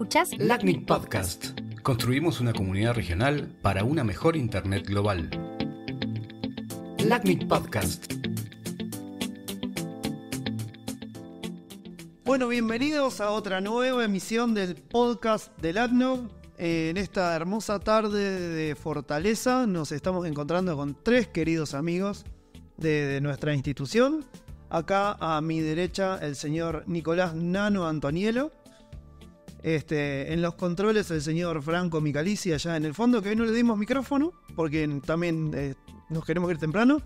Escuchas LACNIC Podcast. Construimos una comunidad regional para una mejor Internet global. LACNIC Podcast. Bueno, bienvenidos a otra nueva emisión del podcast del LACNOV. Eh, en esta hermosa tarde de Fortaleza nos estamos encontrando con tres queridos amigos de nuestra institución. Acá a mi derecha el señor Nicolás Nano Antonielo. Este, en los controles el señor Franco Micalici allá en el fondo, que hoy no le dimos micrófono, porque también eh, nos queremos ir temprano.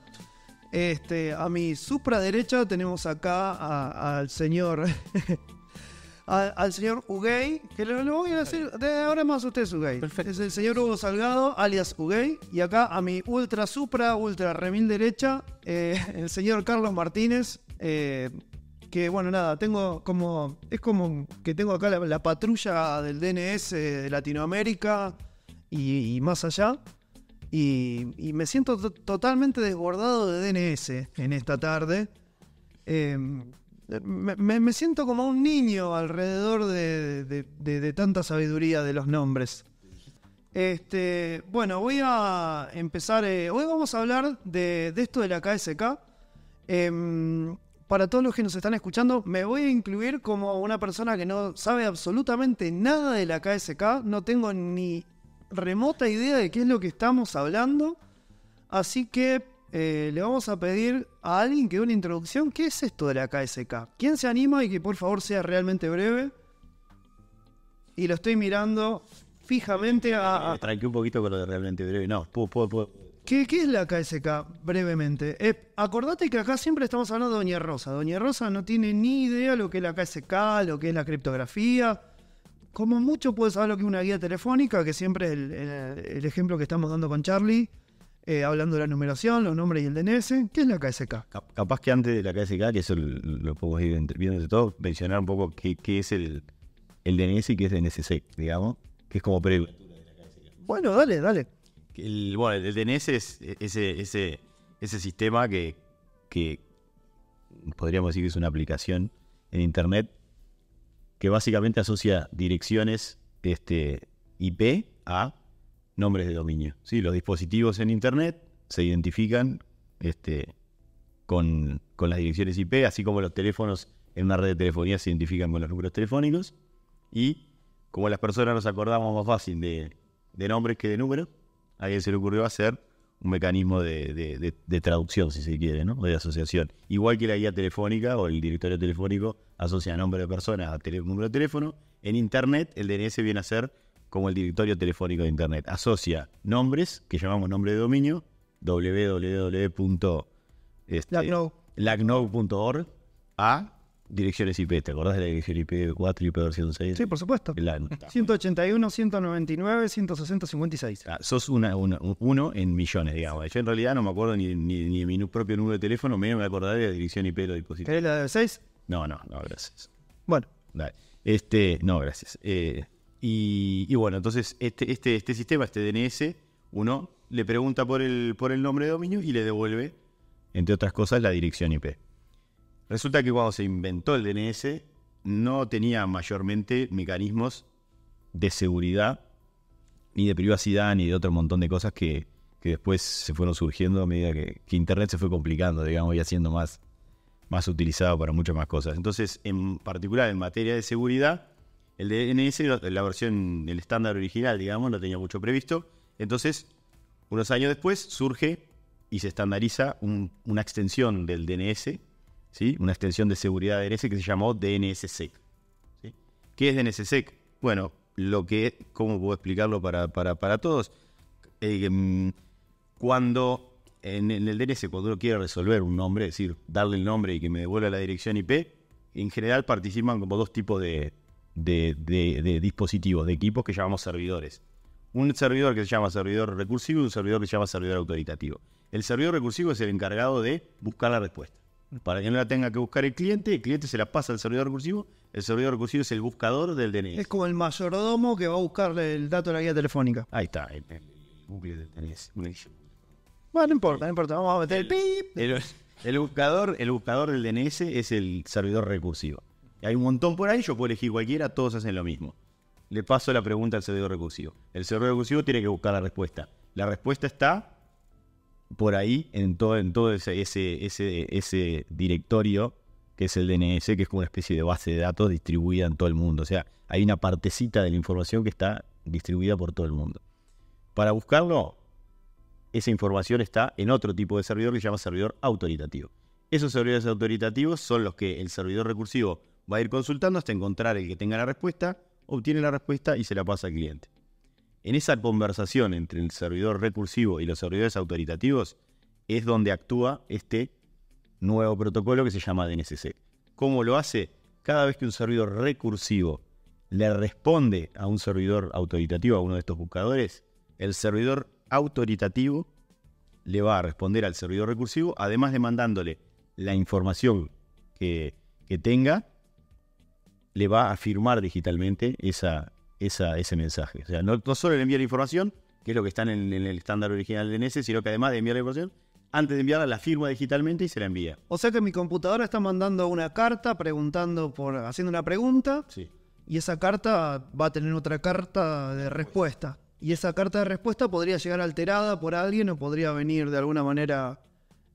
Este, a mi supra derecha tenemos acá al señor. al, señor que lo, voy a decir, de ahora más usted es Es el señor Hugo Salgado, alias Uguay. Y acá a mi ultra supra, ultra remil derecha, eh, el señor Carlos Martínez, eh, que bueno, nada, tengo como. Es como que tengo acá la, patrulla del DNS de Latinoamérica y, más allá. Y, me siento totalmente desbordado de DNS en esta tarde. Em, me, siento como un niño alrededor de, tanta sabiduría de los nombres. Este, bueno, voy a empezar. Eh, hoy vamos a hablar de, esto de la KSK para todos los que nos están escuchando, me voy a incluir como una persona que no sabe absolutamente nada de la KSK, no tengo ni remota idea de qué es lo que estamos hablando, así que eh, le vamos a pedir a alguien que dé una introducción, ¿qué es esto de la KSK? ¿Quién se anima y que por favor sea realmente breve? Y lo estoy mirando fijamente a... a... un poquito con lo de realmente breve, no, puedo, puedo ¿Qué, es la KSK brevemente? Eh, acordate que acá siempre estamos hablando de Doña Rosa. Doña Rosa no tiene ni idea lo que es la KSK, lo que es la criptografía. Como mucho puede saber lo que es una guía telefónica, que siempre es el, ejemplo que estamos dando con Charlie, eh, hablando de la numeración, los nombres y el DNS. ¿Qué es la KSK? Capaz que antes de la KSK, que eso lo, puedo podemos ir viendo de todo, mencionar un poco qué, es el, DNS y qué es DNSSEC, digamos, que es como previo. Bueno, dale, dale el, bueno, el DNS es ese, sistema que, podríamos decir que es una aplicación en Internet que básicamente asocia direcciones este, IP a nombres de dominio. ¿sí? Los dispositivos en Internet se identifican este, con, las direcciones IP, así como los teléfonos en una red de telefonía se identifican con los números telefónicos. Y como las personas nos acordamos más fácil de nombres que de números, a se le ocurrió hacer un mecanismo de, traducción, si se quiere, ¿no? de asociación. Igual que la guía telefónica o el directorio telefónico asocia nombre de persona a número de teléfono, en Internet el DNS viene a ser como el directorio telefónico de Internet. Asocia nombres, que llamamos nombre de dominio, www.lacnow.org, este, a direcciones IP. ¿Te acordás de la dirección IP4 y IP6? Sí, por supuesto. 181, 199, 160, 56. Ah, sos uno en millones, digamos. Yo en realidad no me acuerdo ni, de mi propio número de teléfono, menos me acordaré de la dirección IP de los dispositivos. ¿Querés la de 6? No, no, no, gracias. Bueno. Este, no, gracias. Eh, y, y, bueno, entonces este, este, este sistema, este DNS, uno le pregunta por el, por el nombre de dominio y le devuelve, entre otras cosas, la dirección IP. Resulta que cuando se inventó el DNS no tenía mayormente mecanismos de seguridad, ni de privacidad, ni de otro montón de cosas que, después se fueron surgiendo a medida que, Internet se fue complicando, digamos, y haciendo más, más utilizado para muchas más cosas. Entonces, en particular en materia de seguridad, el DNS, la versión, el estándar original, digamos, no tenía mucho previsto. Entonces, unos años después surge y se estandariza una extensión del DNS ¿sí? una extensión de seguridad de DNS e que se llamó DNSSEC. ¿Qué es DNSSEC? Bueno, lo que, ¿cómo puedo explicarlo para, todos? Eh, mm, cuando en, el DNS, e cuando uno quiere resolver un nombre, es decir, darle el nombre y que me devuelva la dirección IP, en general participan como dos tipos de, de dispositivos, de equipos que llamamos servidores. Un servidor que se llama servidor recursivo y un servidor que se llama servidor autoritativo. El servidor recursivo es el encargado de buscar la respuesta para que no la tenga que buscar el cliente, el cliente se la pasa al servidor recursivo, el servidor recursivo es el buscador del DNS. Es como el mayordomo que va a buscarle el dato de la guía telefónica. Ahí está, el, del DNS. Bueno, no importa, no importa, vamos a meter el, pip. buscador, el buscador del DNS es el servidor recursivo. Hay un montón por ahí, yo puedo elegir cualquiera, todos hacen lo mismo. Le paso la pregunta al servidor recursivo. El servidor recursivo tiene que buscar la respuesta. La respuesta está por ahí, en todo, ese, ese directorio que es el DNS, que es como una especie de base de datos distribuida en todo el mundo. O sea, hay una partecita de la información que está distribuida por todo el mundo. Para buscarlo, esa información está en otro tipo de servidor que se llama servidor autoritativo. Esos servidores autoritativos son los que el servidor recursivo va a ir consultando hasta encontrar el que tenga la respuesta, obtiene la respuesta y se la pasa al cliente. En esa conversación entre el servidor recursivo y los servidores autoritativos es donde actúa este nuevo protocolo que se llama DNSSEC. ¿Cómo lo hace? Cada vez que un servidor recursivo le responde a un servidor autoritativo, a uno de estos buscadores, el servidor autoritativo le va a responder al servidor recursivo, además de mandándole la información que, que tenga, le va a firmar digitalmente esa, ese mensaje. O sea, no, solo le enviar información, que es lo que está en, el estándar original de NS, sino que además de enviar la información, antes de enviarla la firma digitalmente y se la envía. O sea que mi computadora está mandando una carta preguntando por haciendo una pregunta. Y esa carta va a tener otra carta de respuesta. Y esa carta de respuesta podría llegar alterada por alguien o podría venir de alguna manera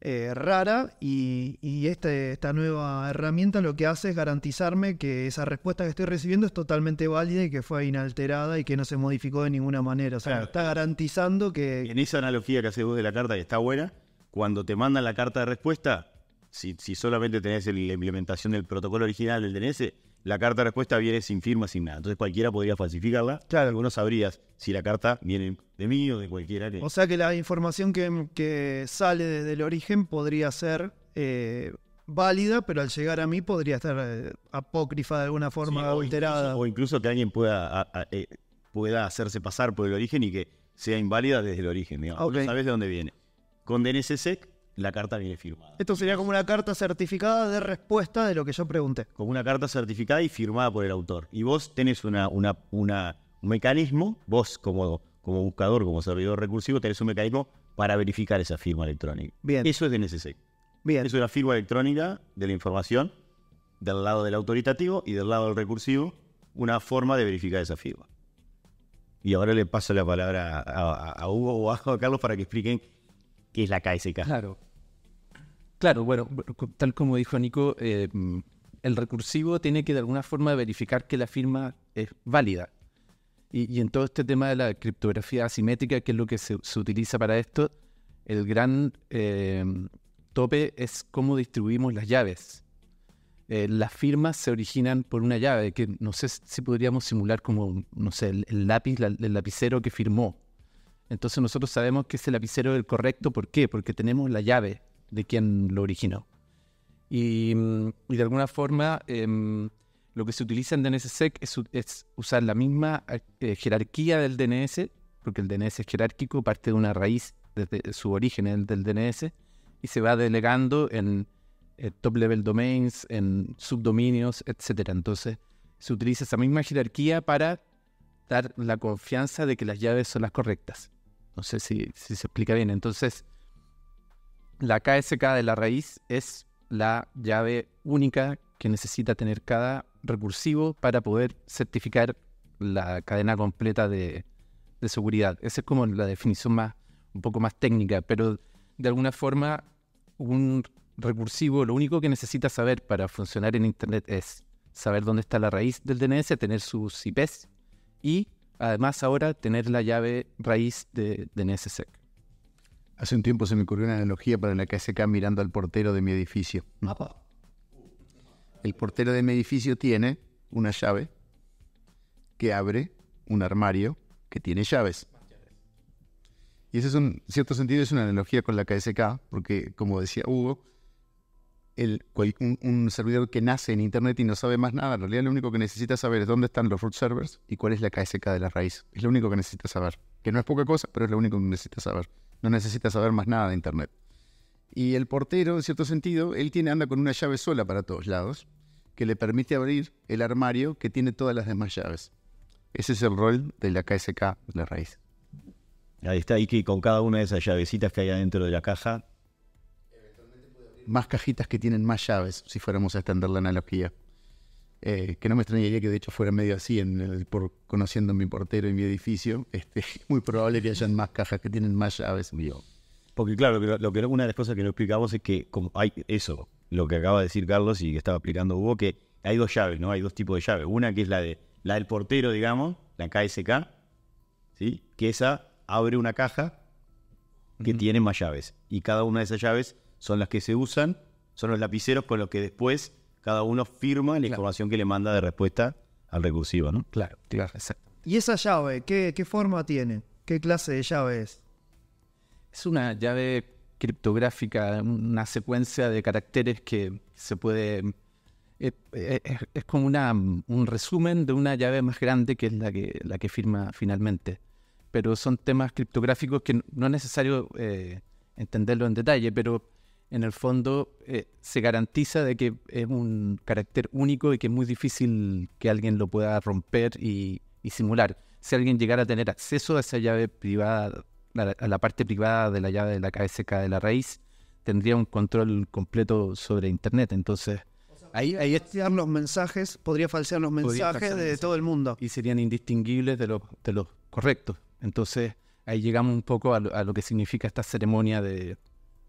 eh, rara y, este, esta nueva herramienta lo que hace es garantizarme que esa respuesta que estoy recibiendo es totalmente válida y que fue inalterada y que no se modificó de ninguna manera. O sea, está garantizando que... En esa analogía que haces vos de la carta, que está buena, cuando te mandan la carta de respuesta, si, solamente tenés la implementación del protocolo original del DNS, la carta de respuesta viene sin firma, sin nada. Entonces cualquiera podría falsificarla. Claro. algunos no sabrías si la carta viene de mí o de cualquiera. O sea que la información que, que sale desde el origen podría ser eh, válida, pero al llegar a mí podría estar eh, apócrifa de alguna forma alterada. o incluso que alguien pueda, eh, pueda hacerse pasar por el origen y que sea inválida desde el origen. Digamos. Ah, no sabes de dónde viene. Con DNC-SEC? la carta viene firmada. Esto sería como una carta certificada de respuesta de lo que yo pregunté. Como una carta certificada y firmada por el autor. Y vos tenés una, una, una, un mecanismo, vos como, como buscador, como servidor recursivo, tenés un mecanismo para verificar esa firma electrónica. Bien. Eso es de NCC. Bien. Es una firma electrónica de la información del lado del autoritativo y del lado del recursivo, una forma de verificar esa firma. Y ahora le paso la palabra a, a Hugo o a Carlos para que expliquen qué es la KSK. Claro. Claro, bueno, tal como dijo Nico, eh, mm, el recursivo tiene que de alguna forma verificar que la firma es válida. Y, en todo este tema de la criptografía asimétrica, que es lo que se, utiliza para esto, el gran eh, tope es cómo distribuimos las llaves. Eh, las firmas se originan por una llave, que no sé si podríamos simular como, no sé, el, lápiz, el lapicero que firmó. Entonces nosotros sabemos que ese lapicero es el correcto, ¿por qué? Porque tenemos la llave de quien lo originó. Mm, y, de alguna forma, em, lo que se utiliza en DNSSEC es, es usar la misma eh, jerarquía del DNS, porque el DNS es jerárquico, parte de una raíz desde su origen el del DNS, y se va delegando en eh, top level domains, en subdominios, etc. Entonces, se utiliza esa misma jerarquía para dar la confianza de que las llaves son las correctas. No sé si, si se explica bien. Entonces, la KSK de la raíz es la llave única que necesita tener cada recursivo para poder certificar la cadena completa de, seguridad. Esa es como la definición más, un poco más técnica, pero de alguna forma un recursivo lo único que necesita saber para funcionar en Internet es saber dónde está la raíz del DNS, tener sus IPs y además ahora tener la llave raíz de DNSSEC. Hace un tiempo se me ocurrió una analogía para la KSK mirando al portero de mi edificio. El portero de mi edificio tiene una llave que abre un armario que tiene llaves. Y ese es un cierto sentido es una analogía con la KSK, porque como decía Hugo, el, un, un, servidor que nace en Internet y no sabe más nada, en realidad lo único que necesita saber es dónde están los root servers y cuál es la KSK de la raíz. Es lo único que necesita saber. Que no es poca cosa, pero es lo único que necesita saber. No necesita saber más nada de Internet. Y el portero, en cierto sentido, él tiene, anda con una llave sola para todos lados, que le permite abrir el armario que tiene todas las demás llaves. Ese es el rol de la KSK, de raíz. Ahí está, y con cada una de esas llavecitas que hay adentro de la caja. Más cajitas que tienen más llaves, si fuéramos a extender la analogía. Eh, que no me extrañaría que de hecho fuera medio así, en el, por, conociendo mi portero y mi edificio, este, muy probable que hayan más cajas que tienen más llaves. Mío. Porque claro, lo que, una de las cosas que no explicamos es que como hay eso, lo que acaba de decir Carlos y que estaba explicando Hugo, que hay dos llaves, ¿no? Hay dos tipos de llaves. Una que es la, de, la del portero, digamos, la KSK, ¿sí? Que esa abre una caja que tiene más llaves. Y cada una de esas llaves son las que se usan, son los lapiceros con los que después cada uno firma la información que le manda de respuesta al recursivo, ¿no? Claro, claro, exacto. ¿Y esa llave, qué, forma tiene? ¿Qué clase de llave es? Es una llave criptográfica, una secuencia de caracteres que se puede... es, como una, un resumen de una llave más grande que es la que, la que firma finalmente. Pero son temas criptográficos que no es necesario eh, entenderlo en detalle, pero en el fondo eh, se garantiza de que es un carácter único y que es muy difícil que alguien lo pueda romper y, simular. Si alguien llegara a tener acceso a esa llave privada, a la, parte privada de la llave de la KSK de la raíz, tendría un control completo sobre Internet. Entonces, ahí, ahí los mensajes, podría falsear los mensajes de todo el mundo. Y serían indistinguibles de los, de los correctos. Entonces, ahí llegamos un poco a lo que significa esta ceremonia de,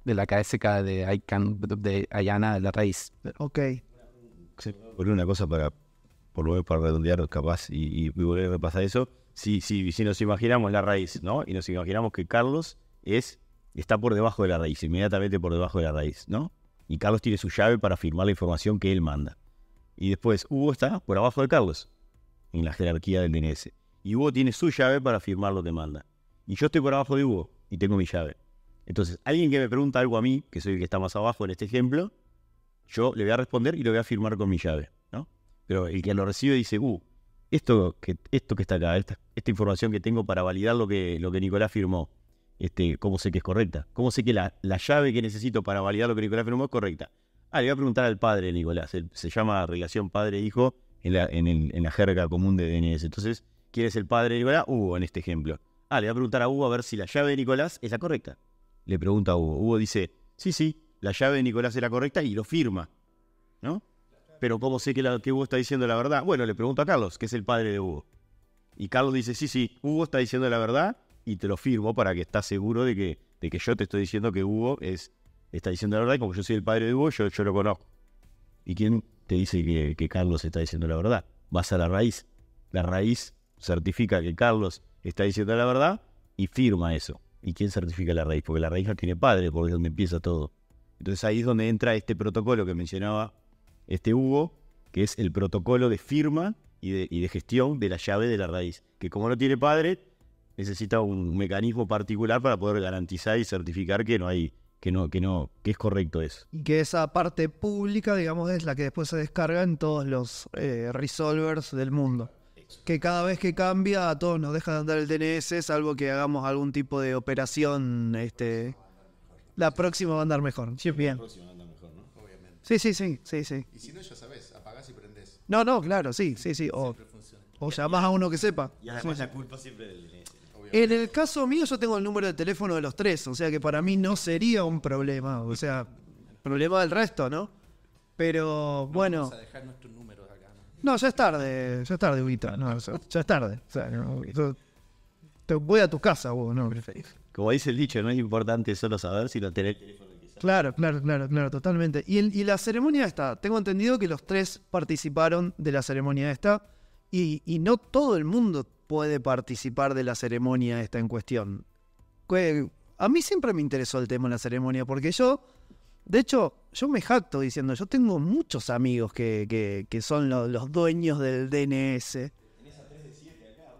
de la KSK de, de Ayana de la Raíz. Ok. a por una cosa para, por lo para redondear capaz y, volver a repasar eso, si, si, si nos imaginamos la raíz, ¿no? Y nos imaginamos que Carlos es, está por debajo de la raíz, inmediatamente por debajo de la raíz, ¿no? Y Carlos tiene su llave para firmar la información que él manda. Y después Hugo está por abajo de Carlos, en la jerarquía del DNS. Y Hugo tiene su llave para firmar lo que manda. Y yo estoy por abajo de Hugo y tengo mi llave. Entonces, alguien que me pregunta algo a mí, que soy el que está más abajo en este ejemplo, yo le voy a responder y lo voy a firmar con mi llave, ¿no? Pero el que lo recibe dice, uh, esto que, esto que está acá, esta, esta información que tengo para validar lo que, lo que Nicolás firmó, este, ¿cómo sé que es correcta? ¿Cómo sé que la, llave que necesito para validar lo que Nicolás firmó es correcta? Ah, le voy a preguntar al padre de Nicolás. se llama relación padre-hijo en la, en, en la jerga común de DNS. Entonces, ¿quién es el padre de Nicolás? Hugo, en este ejemplo. Ah, le voy a preguntar a Hugo a ver si la llave de Nicolás es la correcta le pregunta a Hugo. Hugo dice, sí, sí, la llave de Nicolás era correcta y lo firma, ¿no? Pero ¿cómo sé que, la, Hugo está diciendo la verdad? Bueno, le pregunto a Carlos, que es el padre de Hugo. Y Carlos dice, sí, sí, Hugo está diciendo la verdad y te lo firmo para que estás seguro de que, de que yo te estoy diciendo que Hugo es, está diciendo la verdad y como yo soy el padre de Hugo, yo, lo conozco. ¿Y quién te dice que Carlos está diciendo la verdad? Vas a la raíz. La raíz certifica que Carlos está diciendo la verdad y firma eso. ¿Y quién certifica la raíz? Porque la raíz no tiene padre, porque es donde empieza todo. Entonces ahí es donde entra este protocolo que mencionaba este Hugo, que es el protocolo de firma y de, gestión de la llave de la raíz, que como no tiene padre, necesita un mecanismo particular para poder garantizar y certificar que no hay que no que no que es correcto eso y que esa parte pública digamos es la que después se descarga en todos los eh, resolvers del mundo que cada vez que cambia a todos nos deja de andar el DNS, salvo que hagamos algún tipo de operación. Este, la próxima va a andar mejor. Sí, bien. La próxima va a andar mejor, ¿no? Obviamente. Sí, sí, sí, sí, sí. Y si no, ya sabes, apagás y prendés. No, no, claro, sí, sí, sí. O, o llamás a uno que sepa. Y además la culpa siempre del DNS. En el caso mío yo tengo el número de teléfono de los tres, o sea que para mí no sería un problema, o sea, problema del resto, ¿no? Pero bueno... Vamos a dejar no, ya es tarde, ya es tarde, Ubita. ya, es tarde. te voy a tu casa, vos, no, preferís. Como dice el dicho, no es importante solo saber, sino tener el teléfono. Claro, claro, claro, claro, totalmente. Y, la ceremonia está. Tengo entendido que los tres participaron de la ceremonia esta y, no todo el mundo puede participar de la ceremonia esta en cuestión. a mí siempre me interesó el tema de la ceremonia porque yo de hecho, yo me jacto diciendo, yo tengo muchos amigos que, son los, dueños del DNS.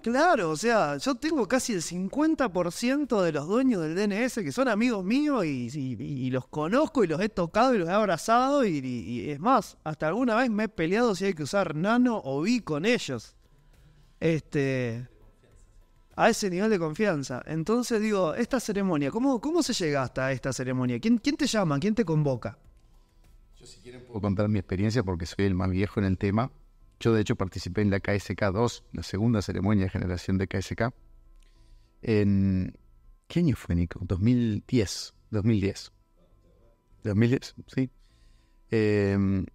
Claro, o sea, yo tengo casi el 50% de los dueños del DNS que son amigos míos y, los conozco y los he tocado y los he abrazado y, y, es más, hasta alguna vez me he peleado si hay que usar nano o vi con ellos. Este, a ese nivel de confianza. Entonces digo, esta ceremonia, ¿cómo, cómo se llega hasta esta ceremonia? ¿Quién, ¿Quién te llama? ¿Quién te convoca? Yo si quieren puedo contar mi experiencia porque soy el más viejo en el tema. Yo de hecho participé en la KSK 2, la segunda ceremonia de generación de KSK. En... ¿Qué año fue, Nico? 2010. 2010. 2010, sí. Em,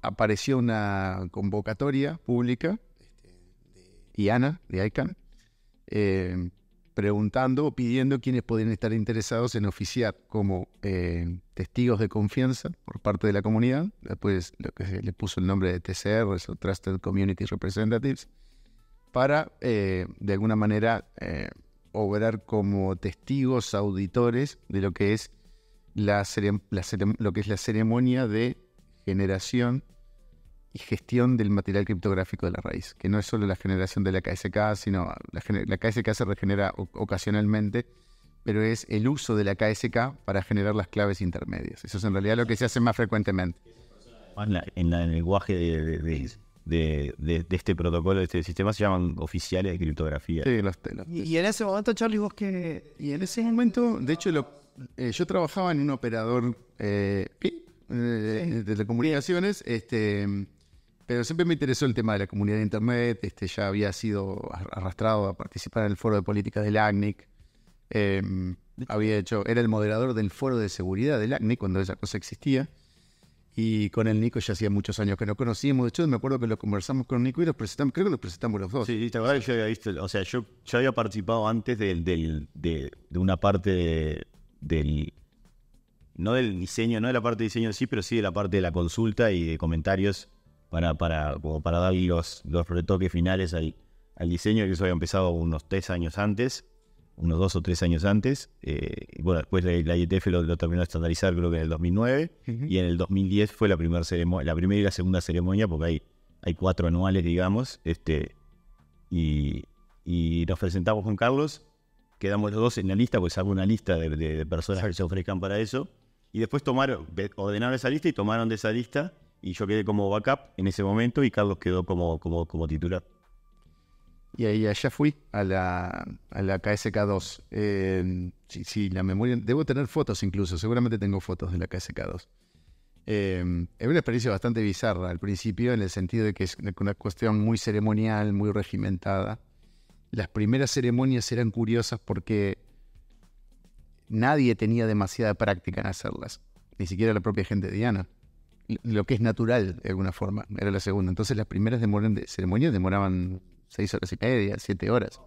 apareció una convocatoria pública y este, Ana de IANA, de ICANN, eh, preguntando o pidiendo quienes podrían estar interesados en oficiar como eh, testigos de confianza por parte de la comunidad. Después lo que le puso el nombre de TCR, eso, Trusted Community Representatives, para eh, de alguna manera obrar como testigos, auditores de lo que es lo que es la ceremonia de generación y gestión del material criptográfico de la raíz, que no es solo la generación de la KSK, sino la, la KSK se regenera ocasionalmente, pero es el uso de la KSK para generar las claves intermedias. Eso es en realidad lo que se hace más frecuentemente. En, el lenguaje de, este protocolo, de este sistema, se llaman oficiales de criptografía. Sí, los, y, en ese momento, Charlie, vos que... Y en ese momento, de hecho, eh, yo trabajaba en un operador eh, eh, de telecomunicaciones, este pero siempre me interesó el tema de la comunidad de Internet. Este, ya había sido arrastrado a participar en el foro de políticas del ACNIC. Em, había hecho, era el moderador del foro de seguridad del ACNIC cuando esa cosa existía. Y con el Nico ya hacía muchos años que nos conocíamos. De hecho, me acuerdo que lo conversamos con Nico y los presentamos, creo que los presentamos los dos. Sí, te acuerdas que yo había visto, o sea, yo había participado antes de, una parte del, no del diseño, no de la parte de diseño sí, pero sí de la parte de la consulta y de comentarios para, para, como para dar los, los retoques finales al, al diseño, que eso había empezado unos tres años antes, unos dos o tres años antes. Eh, bueno, después la, IETF lo, terminó de estandarizar creo que en el 2009 y en el 2010 fue la, primer la primera y la segunda ceremonia, porque hay, hay cuatro anuales, digamos, este, y, y nos presentamos con Carlos, quedamos los dos en la lista, pues salgo una lista de, personas que se ofrezcan para eso, y después tomaron, ordenaron esa lista y tomaron de esa lista y yo quedé como backup en ese momento y Carlos quedó como, como, titular. Y ahí allá fui a la, a KSK2. Eh, sí, sí, la memoria. Debo tener fotos incluso, seguramente tengo fotos de la KSK2. Eh, es una experiencia bastante bizarra al principio, en el sentido de que es una cuestión muy ceremonial, muy regimentada. Las primeras ceremonias eran curiosas porque nadie tenía demasiada práctica en hacerlas, ni siquiera la propia gente de Diana lo que es natural de alguna forma, era la segunda. Entonces las primeras ceremonias demoraban seis horas y media, siete horas,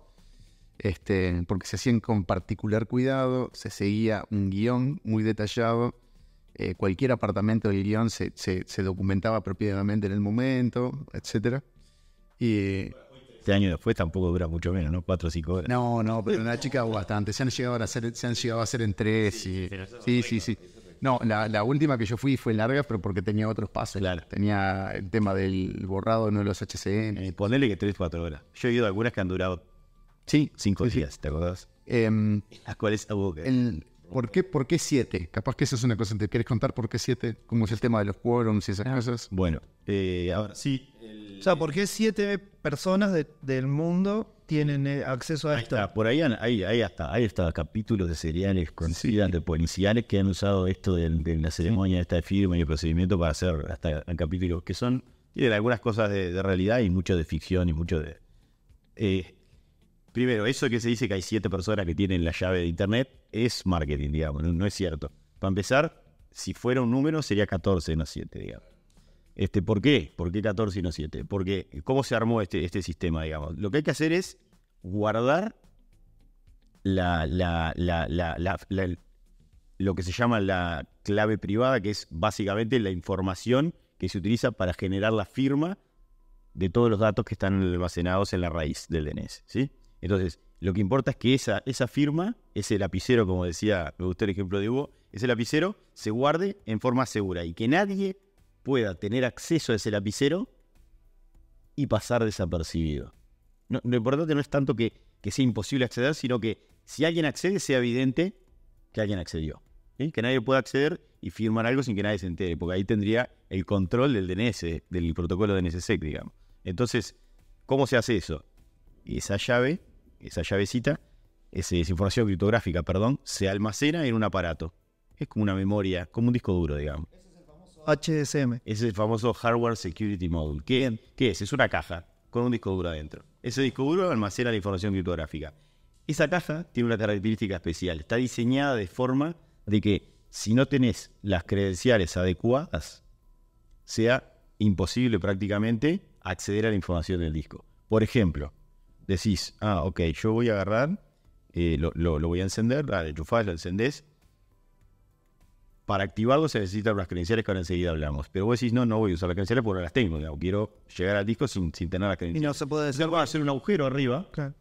este, porque se hacían con particular cuidado, se seguía un guión muy detallado, eh, cualquier apartamento del guión se, se, documentaba apropiadamente en el momento, etc. Y, este año después tampoco dura mucho menos, ¿no? Cuatro o cinco horas. No, no, pero una chica bastante. Se han llegado a hacer, se han llegado a hacer en tres. y, sí, sí, sí. No, la, última que yo fui fue larga, pero porque tenía otros pasos. Claro. Tenía el tema del borrado, no de los HCN. Eh, ponele que tres, 4 horas. Yo he ido a algunas que han durado sí, 5 días, ¿te acordás? Em, Las cuales hubo que... ¿Por qué, ¿Por qué siete? Capaz que eso es una cosa. ¿Te quieres contar por qué siete? ¿Cómo es el tema de los quórums y esas ah, cosas? Bueno, eh, ahora sí, o sea, ¿por qué siete personas del mundo tienen eh, acceso a ahí esto? por ahí ahí, ahí hasta, Ahí capítulos de seriales con de policiales que han usado esto de, la ceremonia, esta firma y el procedimiento para hacer hasta capítulos que son, tienen algunas cosas de, realidad y mucho de ficción y mucho de... Eh, primero, eso que se dice que hay siete personas que tienen la llave de Internet es marketing, digamos, no, no es cierto. Para empezar, si fuera un número sería 14, no 7, digamos. Este, ¿Por qué? ¿Por qué 14 y no 7? Porque, eh, ¿cómo se armó este, este sistema, digamos? Lo que hay que hacer es guardar lo que se llama la clave privada, que es básicamente la información que se utiliza para generar la firma de todos los datos que están almacenados en la raíz del DNS. ¿sí? Entonces, lo que importa es que esa, esa firma, ese lapicero, como decía, me gustó el ejemplo de Hugo, ese lapicero se guarde en forma segura y que nadie pueda tener acceso a ese lapicero y pasar desapercibido. lo importante no es tanto que, sea imposible acceder, sino que si alguien accede sea evidente que alguien accedió. Que nadie pueda acceder y firmar algo sin que nadie se entere, porque ahí tendría el control del DNS, del protocolo DNSSEC, digamos. Entonces, ¿cómo se hace eso? Esa llave, esa llavecita, esa, esa información criptográfica, perdón, se almacena en un aparato. Es como una memoria, como un disco duro, digamos. HSM. Es el famoso Hardware Security Module. ¿Qué, es? Es una caja con un disco duro adentro. Ese disco duro almacena la información criptográfica. Esa caja tiene una característica especial. Está diseñada de forma de que si no tenés las credenciales adecuadas, sea imposible prácticamente acceder a la información del disco. Por ejemplo, decís, ah, ok, yo voy a agarrar, eh, lo, voy a encender, la lo encendés, para activarlo se necesitan las credenciales que ahora enseguida hablamos. Pero vos decís, no, no voy a usar las credenciales porque las tengo. Quiero llegar al disco sin, sin tener las credenciales. Y no se puede decir. a hacer un agujero arriba. Claro.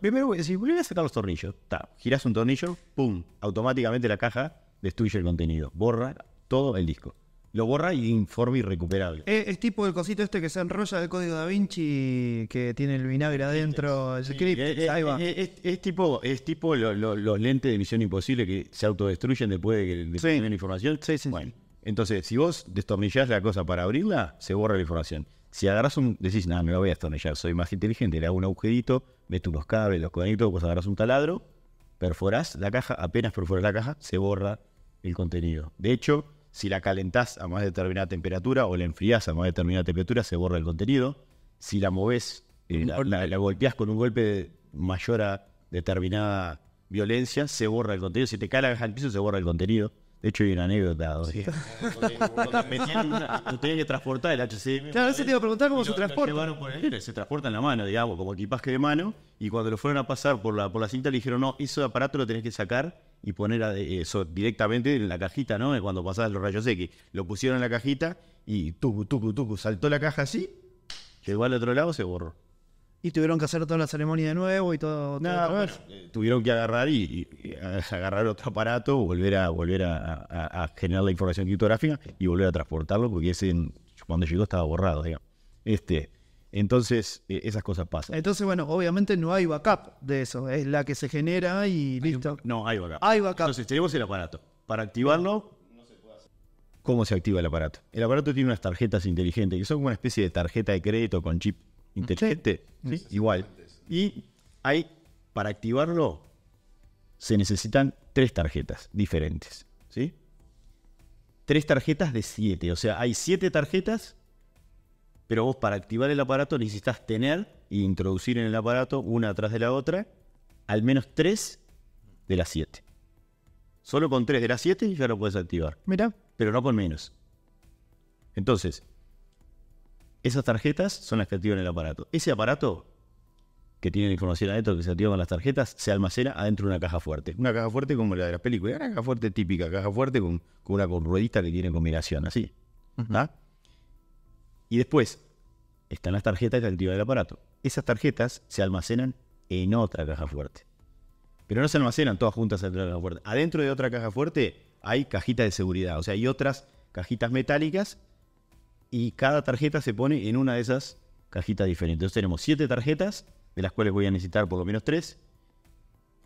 primero voy a decir, a sacar los tornillos. Ta, girás un tornillo, pum, automáticamente la caja destruye el contenido. Borra todo el disco lo borra y informe irrecuperable. Es, eh, tipo el cosito este que se enrolla del código da Vinci que tiene el vinagre adentro, el script, eh, eh, es, Es, tipo, es tipo los lentes de Misión Imposible que se autodestruyen después de que sí. la información. bueno, entonces si vos destornillás la cosa para abrirla, se borra la información. Si agarras un, decís, nada me lo voy a destornillar, soy más inteligente, le hago un agujerito, meto unos cables, los conecto, pues agarras un taladro, perforás la caja, apenas perforas la caja, se borra el contenido. De hecho, si la calentás a más determinada temperatura o la enfriás a más determinada temperatura, se borra el contenido. Si la moves, eh, la, golpeás con un golpe mayor a determinada violencia, se borra el contenido. Si te calagas al piso, se borra el contenido. De hecho, hay una anécdota. Sí. tenían que transportar el HCM. Claro, veces te iba a preguntar cómo se transporta. se transporta en la mano, digamos, como equipaje de mano. Y cuando lo fueron a pasar por la, por la cinta, le dijeron, no, ese aparato lo tenés que sacar y poner eh, eso directamente en la cajita, ¿no? Cuando pasaban los rayos X. Lo pusieron en la cajita y tucu, tucu, tucu, saltó la caja así, llegó al otro lado, se borró. Y tuvieron que hacer toda la ceremonia de nuevo y todo. Nada, eh, tuvieron que agarrar y, agarrar otro aparato, volver a volver a, generar la información criptográfica y volver a transportarlo, porque ese cuando llegó estaba borrado, digamos. Este, entonces, eh, esas cosas pasan. Entonces, bueno, obviamente no hay backup de eso. Es la que se genera y listo. no, hay backup. Hay backup. Entonces, tenemos el aparato. Para activarlo, no se puede hacer. ¿cómo se activa el aparato? El aparato tiene unas tarjetas inteligentes, que son como una especie de tarjeta de crédito con chip inteligente. Igual. Y hay, para activarlo, se necesitan tres tarjetas diferentes. ¿Sí? Tres tarjetas de siete. O sea, hay siete tarjetas pero vos para activar el aparato necesitas tener e introducir en el aparato una atrás de la otra al menos tres de las siete. Solo con tres de las siete ya lo puedes activar. Mira. Pero no con menos. Entonces, esas tarjetas son las que activan el aparato. Ese aparato que tiene la información adentro que se activa con las tarjetas se almacena adentro de una caja fuerte. Una caja fuerte como la de las películas. Una caja fuerte típica, caja fuerte con, una con ruedita que tiene combinación, así. Y después están las tarjetas que activa del aparato. Esas tarjetas se almacenan en otra caja fuerte. Pero no se almacenan todas juntas en de la caja fuerte. Adentro de otra caja fuerte hay cajitas de seguridad. O sea, hay otras cajitas metálicas y cada tarjeta se pone en una de esas cajitas diferentes. Entonces tenemos siete tarjetas, de las cuales voy a necesitar por lo menos tres.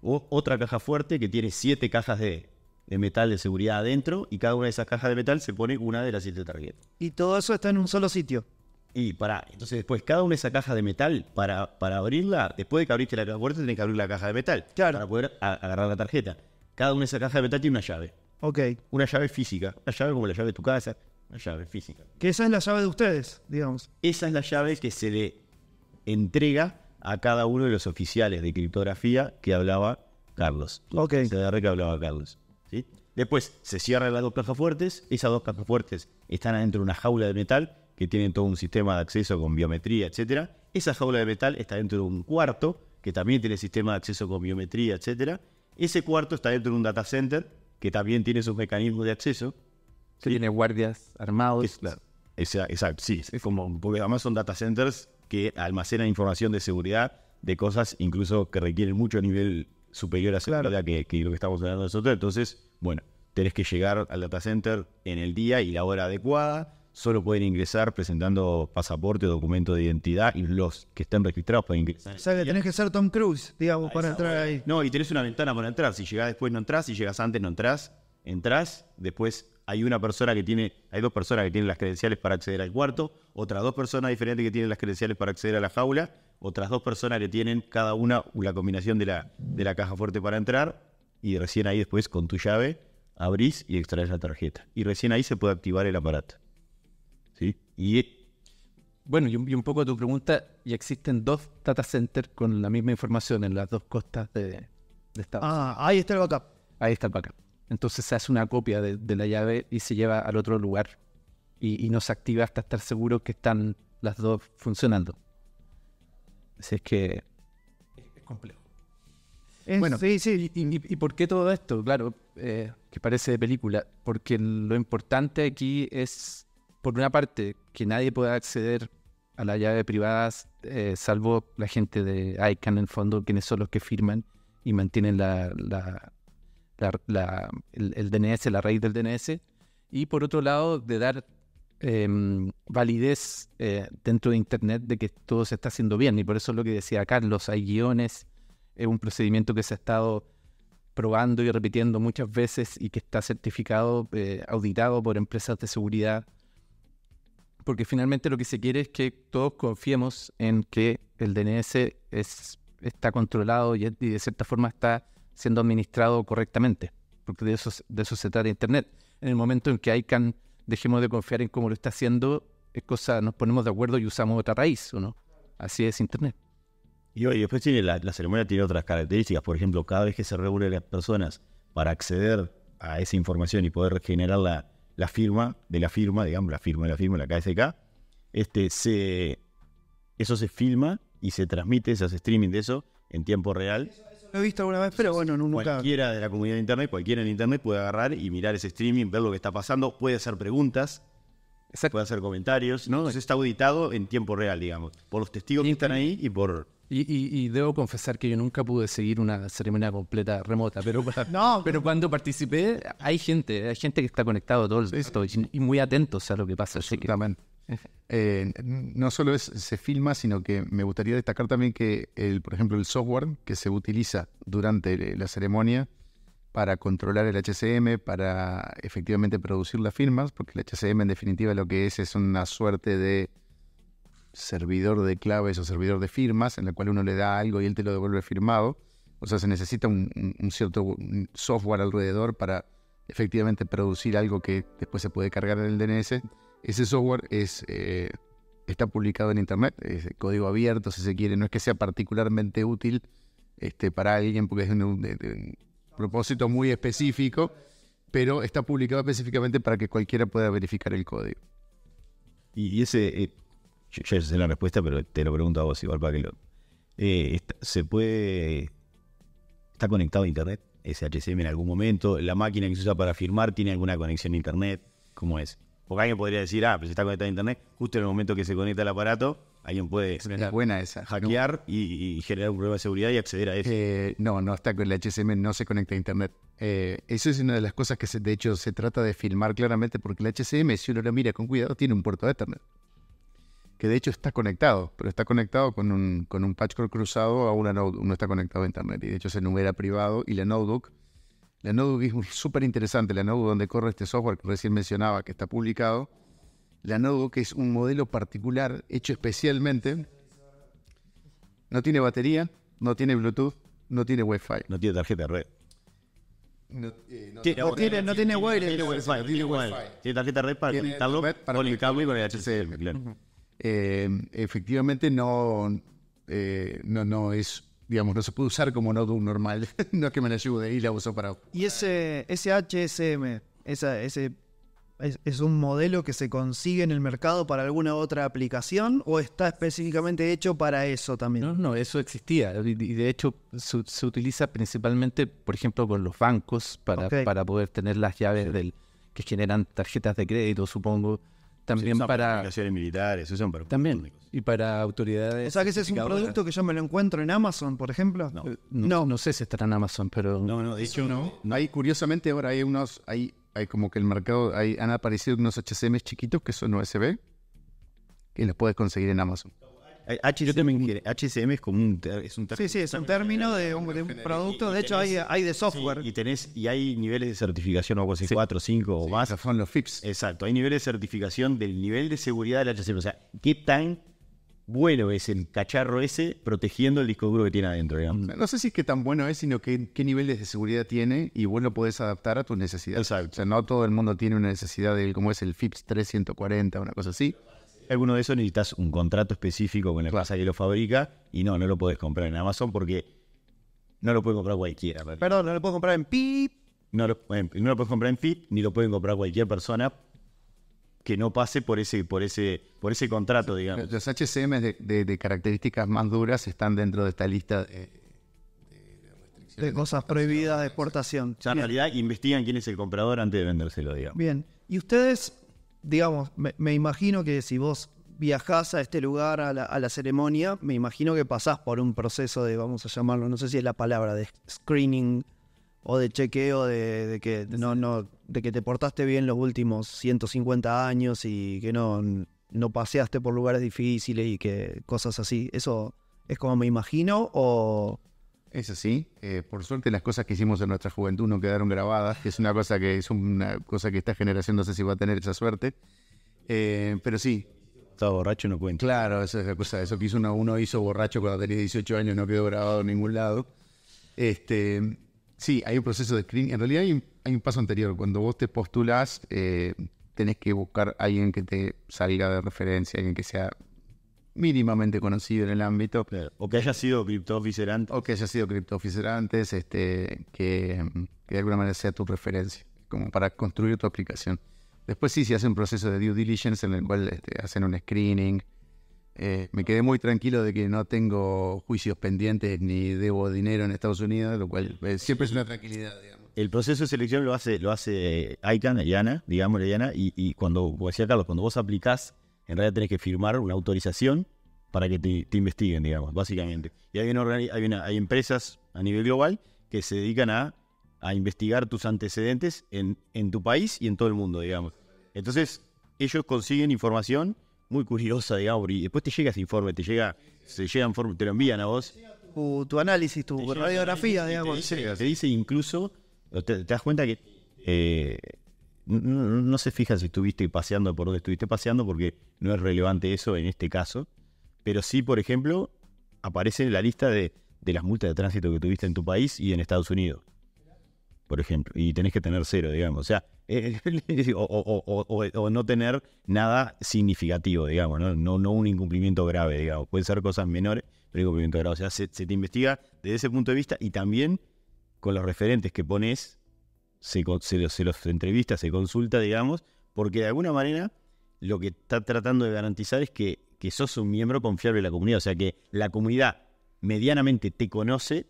O otra caja fuerte que tiene siete cajas de de metal de seguridad adentro y cada una de esas cajas de metal se pone una de las siete tarjetas. Y todo eso está en un solo sitio. Y para, entonces después cada una de esas cajas de metal, para, para abrirla, después de que abriste la puerta, tenés que abrir la caja de metal. Claro. Para poder agarrar la tarjeta. Cada una de esas cajas de metal tiene una llave. Ok. Una llave física. Una llave como la llave de tu casa. Una llave física. Que esa es la llave de ustedes, digamos. Esa es la llave que se le entrega a cada uno de los oficiales de criptografía que hablaba Carlos. Ok. Se que hablaba Carlos. Después se cierran las dos cajas fuertes, esas dos cajas fuertes están dentro de una jaula de metal que tiene todo un sistema de acceso con biometría, etcétera. Esa jaula de metal está dentro de un cuarto que también tiene sistema de acceso con biometría, etcétera. Ese cuarto está dentro de un data center que también tiene sus mecanismos de acceso. tiene guardias armados. Es, claro. Exacto, sí. Es como, porque además son data centers que almacenan información de seguridad de cosas incluso que requieren mucho a nivel superior a seguridad que, lo que estamos hablando nosotros. Entonces, bueno, tenés que llegar al data center en el día y la hora adecuada. Solo pueden ingresar presentando pasaporte o documento de identidad y los que estén registrados pueden ingresar. O que tenés que ser Tom Cruise, digamos, para entrar ahí. No, y tenés una ventana para entrar. Si llegás después no entras, si llegas antes no entras, entrás después hay una persona que tiene, hay dos personas que tienen las credenciales para acceder al cuarto, otras dos personas diferentes que tienen las credenciales para acceder a la jaula, otras dos personas que tienen cada una la combinación de la, de la caja fuerte para entrar, y recién ahí después con tu llave abrís y extraes la tarjeta. Y recién ahí se puede activar el aparato. ¿Sí? Y bueno, y un, poco a tu pregunta, ¿y existen dos data centers con la misma información en las dos costas de, de Estados Unidos. Ah, ahí está el backup. Ahí está el backup. Entonces se hace una copia de, la llave y se lleva al otro lugar y, no se activa hasta estar seguro que están las dos funcionando. Así es que es complejo. bueno, sí, sí. Y, por qué todo esto? Claro, eh, que parece de película, porque lo importante aquí es, por una parte, que nadie pueda acceder a la llave privada, eh, salvo la gente de ICANN en el fondo, quienes son los que firman y mantienen la, el, DNS, la raíz del DNS, y por otro lado de dar em, validez eh, dentro de Internet de que todo se está haciendo bien. Y por eso lo que decía Carlos, hay guiones, es un procedimiento que se ha estado probando y repitiendo muchas veces y que está certificado, eh, auditado por empresas de seguridad, porque finalmente lo que se quiere es que todos confiemos en que el DNS está controlado y de cierta forma está siendo administrado correctamente, porque de eso, de se trata Internet. En el momento en que ICANN dejemos de confiar en cómo lo está haciendo, es cosa, nos ponemos de acuerdo y usamos otra raíz, no? Así es Internet. Y hoy después tiene la, ceremonia tiene otras características. Por ejemplo, cada vez que se reúnen las personas para acceder a esa información y poder generar la, la firma de la firma, digamos, la firma de la firma, la KSK, este, se, eso se filma y se transmite, se hace streaming de eso en tiempo real lo he visto alguna vez, pero bueno, nunca. Cualquiera de la comunidad de internet, cualquiera en internet puede agarrar y mirar ese streaming, ver lo que está pasando, puede hacer preguntas, puede hacer comentarios, ¿no? Entonces eh. está auditado en tiempo real, digamos, por los testigos que están ahí y por y, debo confesar que yo nunca pude seguir una ceremonia completa remota, pero, pero cuando participé hay gente, hay gente que está conectado todo esto y muy atentos a lo que pasa. Eh, no solo es, se filma, sino que me gustaría destacar también que, el, por ejemplo, el software que se utiliza durante la ceremonia para controlar el HCM, para efectivamente producir las firmas, porque el HCM en definitiva lo que es es una suerte de servidor de claves o servidor de firmas, en la cual uno le da algo y él te lo devuelve firmado. O sea, se necesita un cierto software alrededor para efectivamente producir algo que después se puede cargar en el DNS. Ese software eh, está publicado en Internet, es código abierto, si se quiere. No es que sea particularmente útil este, para alguien porque es un, propósito muy específico, pero está publicado específicamente para que cualquiera pueda verificar el código. Y, ese, eh, yo ya sé la respuesta, pero te lo pregunto a vos igual para que lo... Eh, ¿Se puede... ¿Está conectado a Internet? ¿Ese HCM en algún momento? ¿La máquina que se usa para firmar tiene alguna conexión a Internet? ¿Cómo es? Porque alguien podría decir, ah, pero pues está conectado a internet, justo en el momento que se conecta el aparato, alguien puede hackear y, generar un problema de seguridad y acceder a eso. Eh, no, no está con el HSM, no se conecta a internet. Eh, eso es una de las cosas que de hecho se trata de filmar claramente porque el HSM, si uno lo mira con cuidado, tiene un puerto de Ethernet. Que de hecho está conectado, pero está conectado con un, con un patchcore cruzado a una node, no está conectado a internet. Y de hecho se numera privado y la notebook la Notebook es súper interesante, la Notebook donde corre este software que recién mencionaba, que está publicado. La que es un modelo particular hecho especialmente. No tiene batería, no tiene Bluetooth, no tiene Wi-Fi. No tiene tarjeta red. Eh, no, tiene, no, tiene, tiene, tiene, tarjeta red para conectarlo con el cable Claro. Eh, efectivamente no, eh, no, no es digamos, no se puede usar como notebook normal. no es que me la ayude y la uso para... Y ese, ese HSM, esa, ese, es, un modelo que se consigue en el mercado para alguna otra aplicación o está específicamente hecho para eso también? No, no, eso existía y de hecho se, utiliza principalmente, por ejemplo, con los bancos para, para poder tener las llaves del que generan tarjetas de crédito, supongo también para. militares, También. Y para autoridades. O sea, que ese es un producto que yo me lo encuentro en Amazon, por ejemplo. No. Eh, no, sé si estará en Amazon, pero. No, no, de no. Hay, curiosamente, ahora hay unos. Hay, hay como que el mercado. Hay, han aparecido unos HCMs chiquitos que son USB. Que los puedes conseguir en Amazon. HCM, es como un, término. de un, producto. De hecho, hay, de software. y tenés y hay niveles de certificación, o 4, 5 o más. son los FIPS. Exacto, hay niveles de certificación del nivel de seguridad del HCM. O sea, ¿qué tan bueno es el cacharro ese protegiendo el disco duro que tiene adentro. No sé si es que tan bueno es, sino qué niveles de seguridad tiene y vos lo podés adaptar a tus necesidades. Exacto. O sea, no todo el mundo tiene una necesidad de como es el FIPS 340, una cosa así alguno de esos necesitas un contrato específico con la casa que lo fabrica y no, no lo puedes comprar en Amazon porque no lo puede comprar cualquiera. Perdón, no lo puedo comprar en PIP. No lo, eh, puedes comprar en FIT, ni lo pueden comprar cualquier persona que no pase por ese, por ese, por ese contrato, digamos. Los HCM de, características más duras están dentro de esta lista de, de cosas prohibidas de exportación. en realidad investigan quién es el comprador antes de vendérselo, digamos. Bien. ¿Y ustedes digamos, me, imagino que si vos viajás a este lugar, a la, ceremonia, me imagino que pasás por un proceso de, vamos a llamarlo, no sé si es la palabra, de screening o de chequeo de, de que no, no, de que te portaste bien los últimos 150 años y que no, no paseaste por lugares difíciles y que cosas así. Eso es como me imagino o es así. Eh, por suerte las cosas que hicimos en nuestra juventud no quedaron grabadas, que es una cosa que es una cosa que esta generación no sé si va a tener esa suerte. Eh, pero sí. Estaba borracho no cuenta. Claro, eso es la cosa. Eso que hizo uno, hizo borracho cuando tenía 18 años no quedó grabado en ningún lado. Este, sí, hay un proceso de screening. En realidad hay un, paso anterior. Cuando vos te postulás, eh, tenés que buscar a alguien que te salga de referencia, alguien que sea mínimamente conocido en el ámbito. O que haya sido Officer antes. O que haya sido Officer antes, este, que, de alguna manera sea tu referencia, como para construir tu aplicación. Después sí, se hace un proceso de due diligence en el cual este, hacen un screening. Eh, me quedé muy tranquilo de que no tengo juicios pendientes ni debo dinero en Estados Unidos, lo cual eh, siempre es una tranquilidad, digamos el proceso de selección lo hace, lo hace eh, ICANN, digamos, Eliana, y, y cuando, como decía Carlos, cuando vos aplicás, en realidad tenés que firmar una autorización para que te, investiguen, digamos, básicamente. Y hay, empresas a nivel global que se dedican a, investigar tus antecedentes en, tu país y en todo el mundo, digamos. Entonces, ellos consiguen información muy curiosa, digamos, y después te llega ese informe, te llega, se llegan, te lo envían a vos. Tu, análisis, tu radiografía, digamos. Se dice, incluso, te, das cuenta que eh, no, se fija si estuviste paseando por donde estuviste paseando, porque no es relevante eso en este caso. Pero sí, por ejemplo, aparece en la lista de, las multas de tránsito que tuviste en tu país y en Estados Unidos, por ejemplo. Y tenés que tener cero, digamos. O sea, eh, o, no tener nada significativo, digamos, ¿no? un incumplimiento grave, digamos. Pueden ser cosas menores, pero incumplimiento grave. O sea, se, te investiga desde ese punto de vista y también con los referentes que pones se, los, entrevista, se consulta, digamos, porque de alguna manera lo que está tratando de garantizar es que, sos un miembro confiable de la comunidad, o sea que la comunidad medianamente te conoce,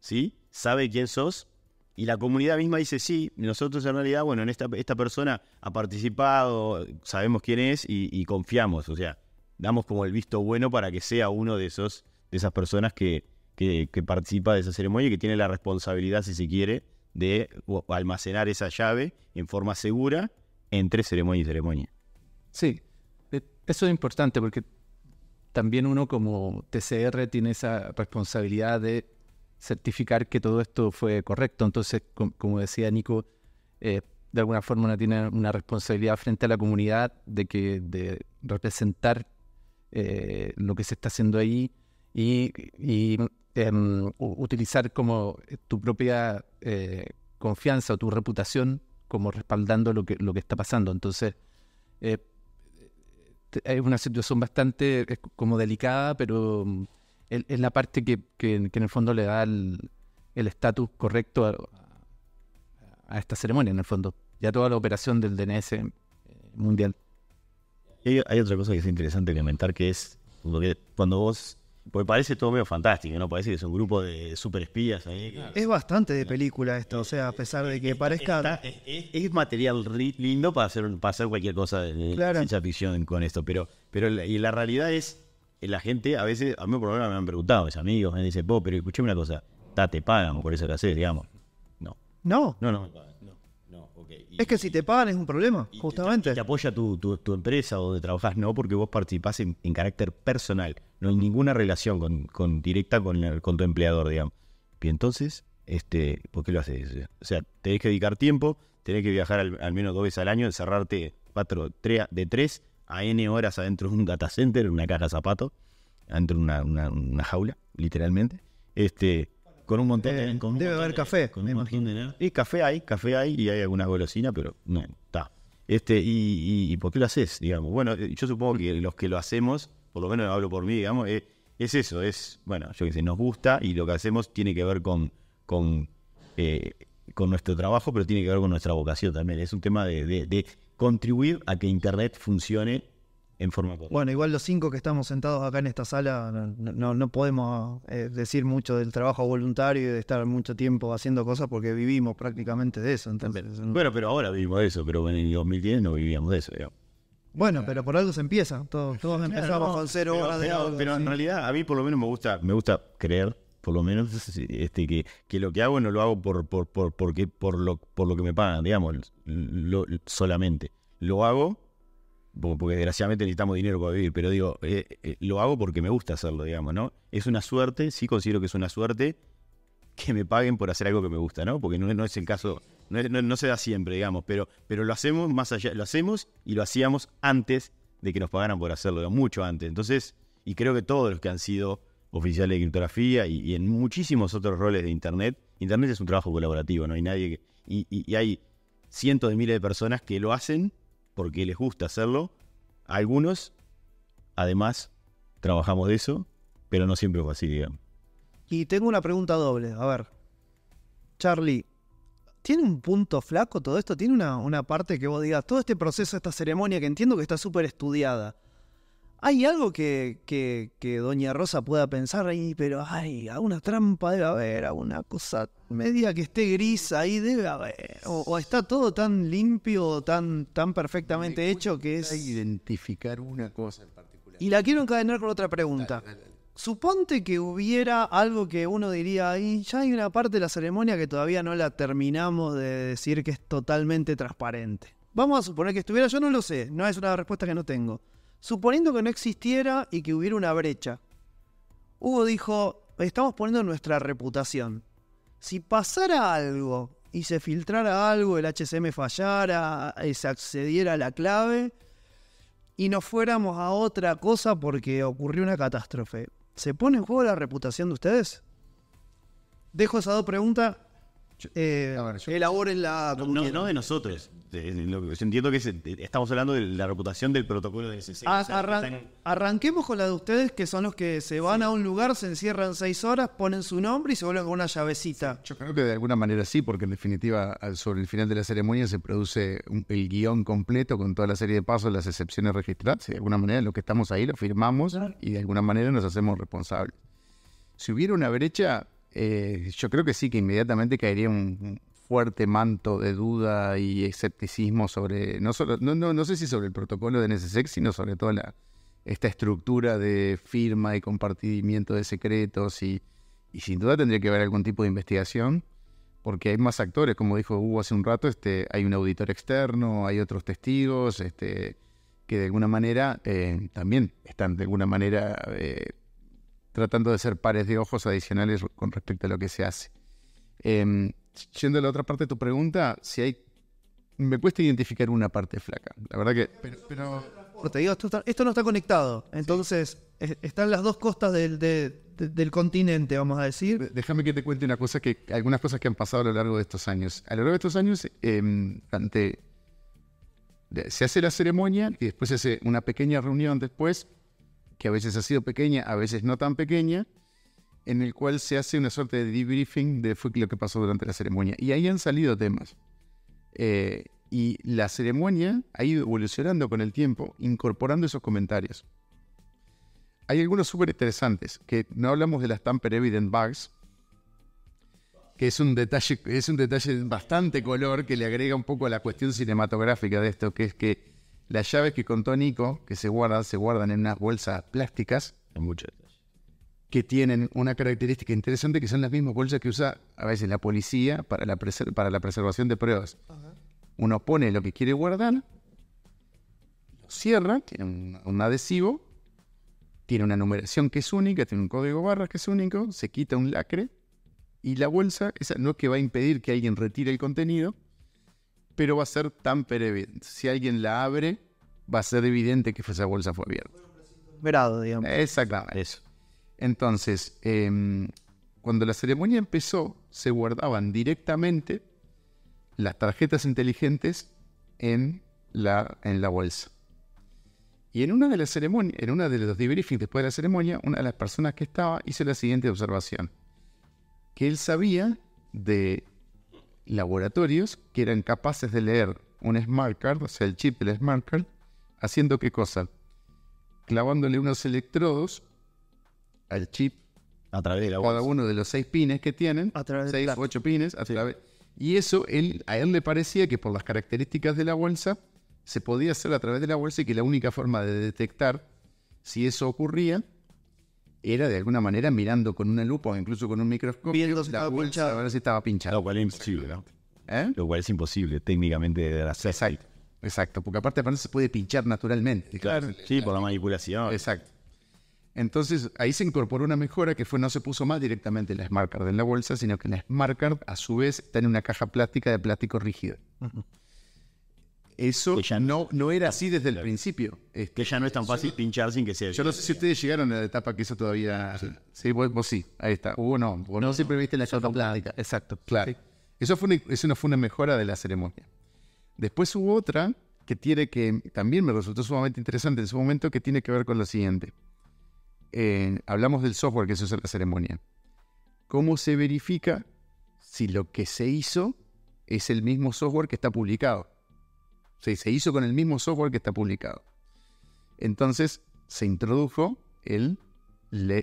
¿sí? Sabe quién sos y la comunidad misma dice, sí, nosotros en realidad, bueno, esta, esta persona ha participado, sabemos quién es y, confiamos, o sea, damos como el visto bueno para que sea uno de, esos, de esas personas que, que, que participa de esa ceremonia y que tiene la responsabilidad, si se quiere, de almacenar esa llave en forma segura entre ceremonia y ceremonia. Sí, e, eso es importante porque también uno como TCR tiene esa responsabilidad de certificar que todo esto fue correcto. Entonces, como decía Nico, eh, de alguna forma uno tiene una responsabilidad frente a la comunidad de, que, de representar eh, lo que se está haciendo ahí y Em, utilizar como eh, tu propia eh, confianza o tu reputación como respaldando lo que, lo que está pasando. Entonces, eh, es una situación bastante como delicada, pero mm, es, la parte que, en el fondo le da el estatus correcto a, esta ceremonia, en el fondo. Ya toda la operación del DNS mundial. hay, hay otra cosa que es interesante comentar, que es cuando vos pues parece todo medio fantástico, ¿no? Parece que es un grupo de super espías ahí. Es bastante de película esto, o sea, a pesar de que parezca. Es, material lindo para hacer, para hacer cualquier cosa de ciencia ficción con esto, pero, pero la, y la realidad es, eh, la gente a veces, a mí por lo menos me han preguntado, mis amigos, me dicen, po, pero escuché una cosa, ta, te pagan por eso que haces digamos. No. No. No, no es que si te pagan es un problema, justamente. te, apoya tu, tu, empresa o donde trabajas no, porque vos participás en, carácter personal. No hay ninguna relación con, con directa con, el, con tu empleador, digamos. Y entonces, este, ¿por qué lo haces? O sea, tenés que dedicar tiempo, tenés que viajar al, menos dos veces al año, encerrarte cuatro, de tres a N horas adentro de un data center, una caja zapato adentro de una, una, una jaula, literalmente. Este, con un montón eh, debe haber café. Con un Y café hay, café hay y hay alguna golosina, pero no, está. Este, y, y, por qué lo haces? Digamos, bueno, eh, yo supongo que los que lo hacemos, por lo menos hablo por mí, digamos, eh, es, eso, es, bueno, yo qué sé, nos gusta y lo que hacemos tiene que ver con, con, con nuestro trabajo, pero tiene que ver con nuestra vocación también. Es un tema de contribuir a que Internet funcione bueno, igual los cinco que estamos sentados acá en esta sala no, podemos eh, decir mucho del trabajo voluntario y de estar mucho tiempo haciendo cosas porque vivimos prácticamente de eso. bueno, pero ahora vivimos de eso, pero en el 2010 no vivíamos de eso, Bueno, pero por algo se empieza. Todos, empezamos con cero horas de pero en realidad a mí por lo menos me gusta, me gusta creer, por lo menos este que, que lo que hago no lo hago por por por lo por lo que me pagan, digamos, lo, solamente. Lo hago porque desgraciadamente necesitamos dinero para vivir, pero digo, eh, eh, lo hago porque me gusta hacerlo, digamos, ¿no? Es una suerte, sí considero que es una suerte que me paguen por hacer algo que me gusta, ¿no? Porque no, es el caso, no, se da siempre, digamos, pero, pero lo hacemos más allá, lo hacemos y lo hacíamos antes de que nos pagaran por hacerlo, mucho antes. Entonces, y creo que todos los que han sido oficiales de criptografía y, en muchísimos otros roles de Internet, Internet es un trabajo colaborativo, ¿no? Hay nadie que, y hay cientos de miles de personas que lo hacen porque les gusta hacerlo. Algunos, además, trabajamos de eso, pero no siempre fue así, digamos. Y tengo una pregunta doble. A ver, Charlie, ¿tiene un punto flaco todo esto? ¿Tiene una, una parte que vos digas, todo este proceso, esta ceremonia que entiendo que está súper estudiada? Hay algo que, que, Doña Rosa pueda pensar ahí, pero hay alguna trampa debe haber, alguna cosa media que esté gris ahí debe haber. O, está todo tan limpio, tan, tan perfectamente hecho que es. Identificar una cosa en particular. Y la quiero encadenar con otra pregunta. Suponte que hubiera algo que uno diría, ahí ya hay una parte de la ceremonia que todavía no la terminamos de decir que es totalmente transparente. Vamos a suponer que estuviera, yo no lo sé, no es una respuesta que no tengo. Suponiendo que no existiera y que hubiera una brecha, Hugo dijo, estamos poniendo nuestra reputación. Si pasara algo y se filtrara algo, el HCM fallara, eh, se accediera a la clave y nos fuéramos a otra cosa porque ocurrió una catástrofe, ¿se pone en juego la reputación de ustedes? Dejo esas dos preguntas. Eh, elaboren la. No, no, de nosotros. Este, entiendo que eh, estamos hablando de la reputación del protocolo de ah, Arranquemos con la de ustedes, que son los que se van a un lugar, se encierran seis horas, ponen su nombre y se vuelven con una llavecita. Yo creo que de alguna manera sí, porque en definitiva, sobre el final de la ceremonia se produce el guión completo con toda la serie de pasos, las excepciones registradas. De alguna manera, lo que estamos ahí lo firmamos y de alguna manera nos hacemos responsables. Si hubiera una brecha, eh, yo creo que sí, que inmediatamente caería un, fuerte manto de duda y escepticismo sobre, no, solo, no, no, no sé si sobre el protocolo de NSSEC, sino sobre toda la, esta estructura de firma y compartimiento de secretos y, sin duda tendría que haber algún tipo de investigación porque hay más actores, como dijo Hugo hace un rato, este, hay un auditor externo, hay otros testigos, este, que de alguna manera eh, también están de alguna manera eh, tratando de ser pares de ojos adicionales con respecto a lo que se hace. Em, yendo a la otra parte de tu pregunta, si hay. Me cuesta identificar una parte flaca. La verdad que. Pero. te digo, esto, no está conectado. Entonces, están las dos costas del, continente, vamos a decir. Déjame que te cuente una cosa que. Algunas cosas que han pasado a lo largo de estos años. A lo largo de estos años, em, Se hace la ceremonia y después se hace una pequeña reunión después, que a veces ha sido pequeña, a veces no tan pequeña, en el cual se hace una suerte de debriefing de lo que pasó durante la ceremonia. Y ahí han salido temas. Eh, y la ceremonia ha ido evolucionando con el tiempo, incorporando esos comentarios. Hay algunos súper interesantes, que no hablamos de las Tamper Evident Bugs, que es un, detalle, es un detalle bastante color que le agrega un poco a la cuestión cinematográfica de esto, que es que las llaves que contó Nico, que se guardan, se guardan en unas bolsas plásticas. En muchas que tienen una característica interesante que son las mismas bolsas que usa a veces la policía para la, para la preservación de pruebas. Uno pone lo que quiere guardar, lo cierra, tiene un, adhesivo, tiene una numeración que es única, tiene un código barras que es único, se quita un lacre y la bolsa esa no es que va a impedir que alguien retire el contenido, pero va a ser tan evidente. Si alguien la abre, va a ser evidente que esa bolsa fue abierta. Verado, digamos. Eso. Entonces, em, cuando la ceremonia empezó, se guardaban directamente las tarjetas inteligentes en la, en la bolsa. Y en una de las ceremonias, en una de los debriefings después de la ceremonia, una de las personas que estaba hizo la siguiente observación: que él sabía de laboratorios que eran capaces de leer un smart card, o sea, el chip del smart card, haciendo qué cosa? Clavándole unos electrodos al chip a través de la bolsa. cada uno de los seis pines que tienen, a través seis o ocho pines, y eso él, a él le parecía que por las características de la bolsa se podía hacer a través de la bolsa y que la única forma de detectar si eso ocurría era de alguna manera mirando con una lupa o incluso con un microscopio la bolsa ver si estaba pinchada. Lo cual es imposible, ¿no? ¿Eh? Lo cual es imposible técnicamente de hacer. Exacto. Exacto, porque aparte no se puede pinchar naturalmente. Claro, sí, por la manipulación. Exacto. Entonces ahí se incorporó una mejora que fue no se puso más directamente la Smartcard en la bolsa, sino que la Smartcard a su vez está en una caja plástica de plástico rígido. Eso no, no era así desde el principio. Este, que ya no es tan fácil pinchar sin que sea. Yo no sé si ustedes llegaron a la etapa que eso todavía. Sí, vos, sí, ahí está. Hubo no. no, siempre viste la caja plástica. Exacto. Claro. Eso, fue eso no fue una mejora de la ceremonia. Después hubo otra que tiene que, también me resultó sumamente interesante en su momento, que tiene que ver con lo siguiente. Eh, hablamos del software que se usa en la ceremonia. ¿Cómo se verifica si lo que se hizo es el mismo software que está publicado? Si se hizo con el mismo software que está publicado. Entonces se introdujo el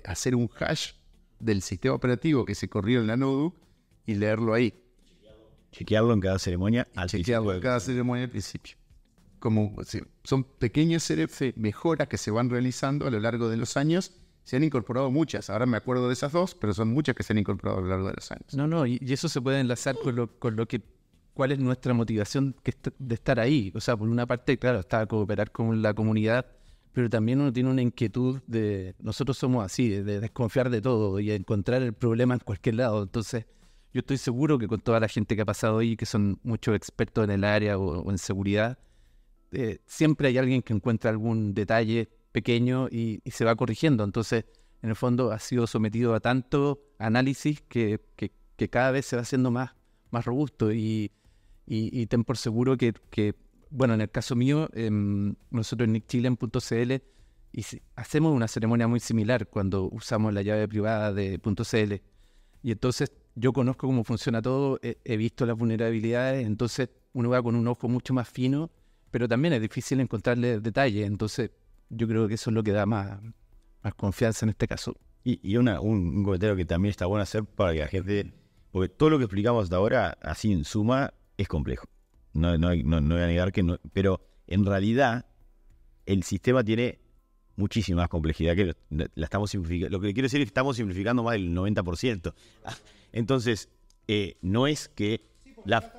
hacer un hash del sistema operativo que se corrió en la Nodu y leerlo ahí. Chequearlo en cada ceremonia al chequearlo en cada ceremonia al principio como son pequeñas mejoras que se van realizando a lo largo de los años. Se han incorporado muchas, ahora me acuerdo de esas dos, pero son muchas que se han incorporado a lo largo de los años. No, no, y, eso se puede enlazar con lo, con lo que cuál es nuestra motivación de estar ahí. O sea, por una parte, claro, está cooperar con la comunidad, pero también uno tiene una inquietud de, nosotros somos así, de desconfiar de todo y encontrar el problema en cualquier lado. Entonces, yo estoy seguro que con toda la gente que ha pasado ahí, que son muchos expertos en el área o en seguridad, eh, siempre hay alguien que encuentra algún detalle pequeño y, se va corrigiendo. Entonces, en el fondo, ha sido sometido a tanto análisis que, cada vez se va haciendo más, más robusto y, ten por seguro que, bueno, en el caso mío, em, nosotros en NickChilen.cl hacemos una ceremonia muy similar cuando usamos la llave privada de .cl. Y entonces yo conozco cómo funciona todo, he visto las vulnerabilidades, entonces uno va con un ojo mucho más fino pero también es difícil encontrarle detalles. Entonces, yo creo que eso es lo que da más, más confianza en este caso. Y, una, un, comentario que también está bueno hacer para que la gente, porque todo lo que explicamos hasta ahora, así en suma, es complejo. No, voy a negar que no, pero en realidad el sistema tiene muchísima más complejidad que la, estamos simplificando. Lo que quiero decir es que estamos simplificando más del 90%. Ah, entonces, eh, no es que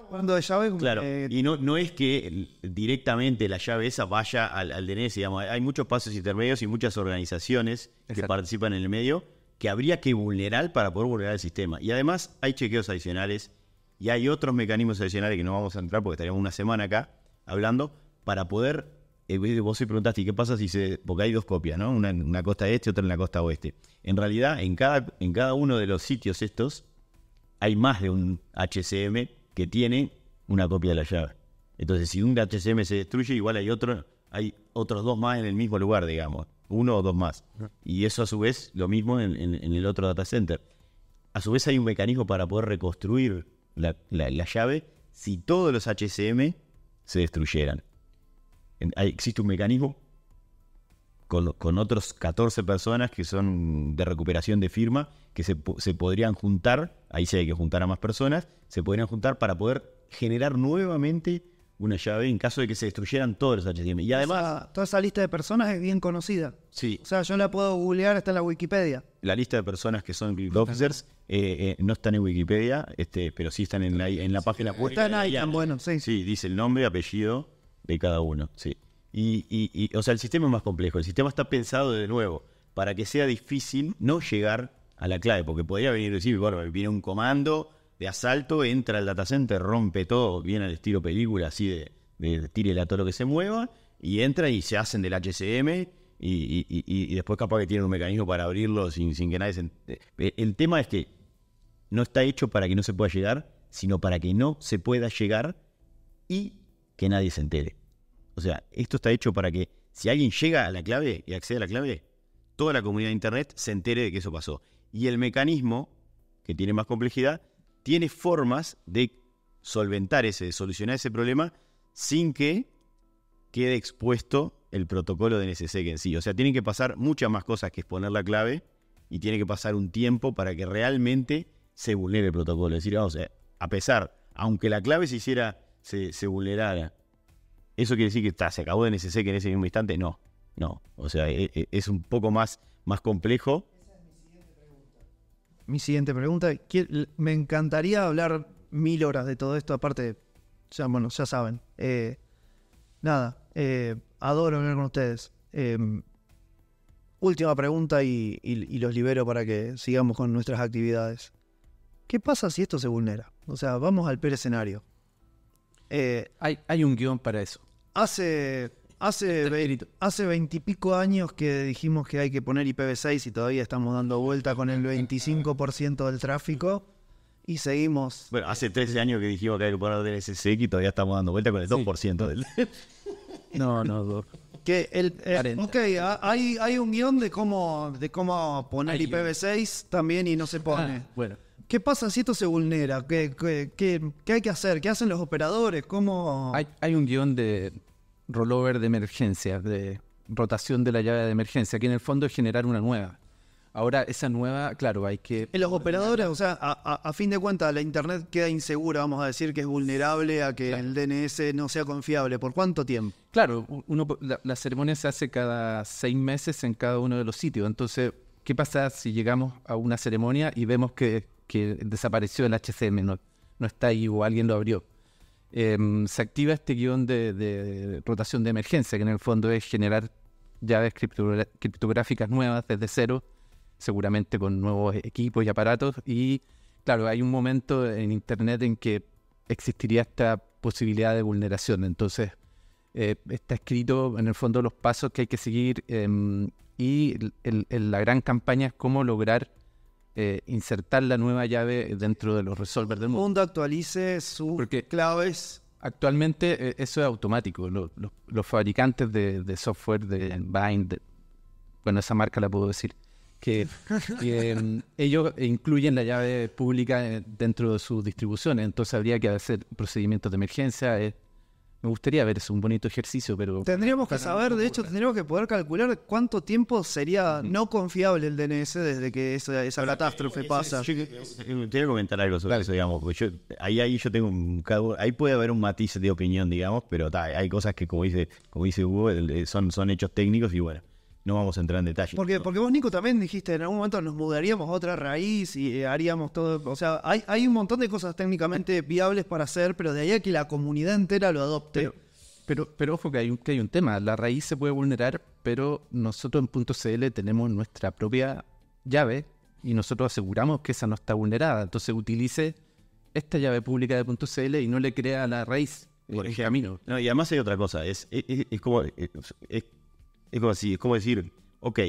cuando de llave, y no, no es que directamente la llave esa vaya al, DNS, digamos, hay muchos pasos intermedios y muchas organizaciones que participan en el medio que habría que vulnerar para poder vulnerar el sistema. Y además hay chequeos adicionales y hay otros mecanismos adicionales que no vamos a entrar porque estaríamos una semana acá hablando para poder. Eh, vos se preguntaste, ¿qué pasa si se.? Porque hay dos copias, ¿no? Una en la costa este y otra en la costa oeste. En realidad, en cada, en cada uno de los sitios estos hay más de un HCM que tiene una copia de la llave. Entonces, si un HCM se destruye, igual hay otro, hay otros dos más en el mismo lugar, digamos, uno o dos más. Y eso a su vez, lo mismo en, el otro data center. A su vez hay un mecanismo para poder reconstruir la, llave si todos los HCM se destruyeran. existe un mecanismo con, con otros 14 personas que son de recuperación de firma, que se, se podrían juntar, ahí se hay que juntar a más personas, se podrían juntar para poder generar nuevamente una llave en caso de que se destruyeran todos los HTML. Y además. toda esa lista de personas es bien conocida. Sí. O sea, yo la puedo googlear, está en la Wikipedia. La lista de personas que son officers, eh, eh, no están en Wikipedia, este, pero sí están en la, en la página puesta. Están ahí, están bueno, sí. Sí, dice el nombre, apellido de cada uno. Sí. Y, o sea, el sistema es más complejo. El sistema está pensado de nuevo para que sea difícil no llegar a la clave, porque podría venir y decir, bueno, viene un comando de asalto, entra al datacenter, rompe todo, viene al estilo película, así de, de, el tírela todo lo que se mueva, y entra y se hacen del HCM. Y, y después capaz que tienen un mecanismo para abrirlo sin, que nadie se... Eh, el tema es que no está hecho para que no se pueda llegar, sino para que no se pueda llegar y que nadie se entere. O sea, esto está hecho para que si alguien llega a la clave y accede a la clave, toda la comunidad de Internet se entere de que eso pasó. Y el mecanismo, que tiene más complejidad, tiene formas de solventar ese, de solucionar ese problema sin que quede expuesto el protocolo de que en sí. O sea, tienen que pasar muchas más cosas que exponer la clave y tiene que pasar un tiempo para que realmente se vulnere el protocolo. Es decir, eh, a pesar, aunque la clave se hiciera, se, se vulnerara ¿Eso quiere decir que se acabó de NSC en ese mismo instante? No, no. O sea, e, e, es, un poco más, más complejo. Esa es mi siguiente pregunta. Mi siguiente pregunta. Me encantaría hablar mil horas de todo esto, aparte, ya, bueno, ya saben. Eh, nada, eh, adoro hablar con ustedes. Em, última pregunta y, y, los libero para que sigamos con nuestras actividades. ¿Qué pasa si esto se vulnera? O sea, vamos al peor escenario. Eh, hay, un guión para eso. Hace Hace, hace 20 y pico años que dijimos que hay que poner IPv6 y todavía estamos dando vuelta con el 25% del tráfico y seguimos. Bueno, hace 13 años que dijimos que hay que poner DSSEC y todavía estamos dando vuelta con el 2% del. no, no, Que eh, ok, hay, hay un guión de cómo, de cómo poner IPv6 también y no se pone. Ah, bueno. ¿Qué pasa si esto se vulnera? ¿Qué, qué, hay que hacer? ¿Qué hacen los operadores? ¿Cómo...? Hay, un guión de rollover de emergencia, de rotación de la llave de emergencia, que en el fondo es generar una nueva. Ahora, esa nueva, claro, hay que... En los operadores, o sea, a, fin de cuentas, la Internet queda insegura, vamos a decir, que es vulnerable a que el DNS no sea confiable. ¿Por cuánto tiempo? Claro, uno, la, ceremonia se hace cada seis meses en cada uno de los sitios. Entonces, ¿qué pasa si llegamos a una ceremonia y vemos que que desapareció el HCM, no, está ahí o alguien lo abrió. Em, se activa este guión de, rotación de emergencia, que en el fondo es generar llaves criptográficas nuevas desde cero, seguramente con nuevos equipos y aparatos. Y claro, hay un momento en Internet en que existiría esta posibilidad de vulneración. Entonces, eh, está escrito en el fondo los pasos que hay que seguir em, y la gran campaña es cómo lograr eh, insertar la nueva llave dentro de los resolvers del mundo. actualice sus Porque claves. Actualmente eh, eso es automático. Los, fabricantes de, software de Bind, bueno, esa marca la puedo decir, que, em, ellos incluyen la llave pública eh, dentro de sus distribuciones. Entonces habría que hacer procedimientos de emergencia, me gustaría ver, es un bonito ejercicio, pero... Tendríamos que saber, de hecho, tendríamos que poder calcular cuánto tiempo sería no confiable el DNS desde que esa, catástrofe eh, eh, pasa. voy quiero eh, comentar algo sobre eso, digamos, porque ahí, ahí yo tengo un... Ahí puede haber un matiz de opinión, digamos, pero hay cosas que, como dice como dice Hugo, son, son hechos técnicos y bueno no vamos a entrar en detalles Porque, porque vos, Nico, también dijiste en algún momento nos mudaríamos a otra raíz y eh, haríamos todo. O sea, hay, un montón de cosas técnicamente viables para hacer, pero de ahí a que la comunidad entera lo adopte. Pero, pero, ojo que hay, un, que hay un tema. La raíz se puede vulnerar, pero nosotros en .cl tenemos nuestra propia llave y nosotros aseguramos que esa no está vulnerada. Entonces utilice esta llave pública de .cl y no le crea la raíz. Por el No, y además hay otra cosa. Es, es, es como. Eh, es como así, como decir, ok,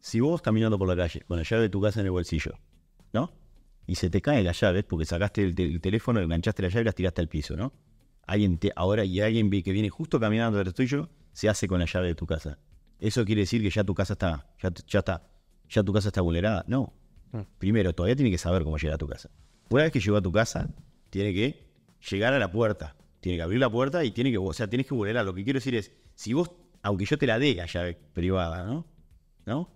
si vos caminando por la calle con la llave de tu casa en el bolsillo, ¿no? Y se te cae la llave porque sacaste el, teléfono, enganchaste la llave y la tiraste al piso, ¿no? Alguien ahora y alguien que viene justo caminando detrás tuyo se hace con la llave de tu casa. Eso quiere decir que ya tu casa está, ya, está, ya tu casa está vulnerada. No. Mm. Primero, todavía tiene que saber cómo llegar a tu casa. Una vez que llegó a tu casa, tiene que llegar a la puerta. Tiene que abrir la puerta y tiene que, o sea, tienes que vulnerar. Lo que quiero decir es, si vos aunque yo te la dé la llave privada, ¿no? ¿No?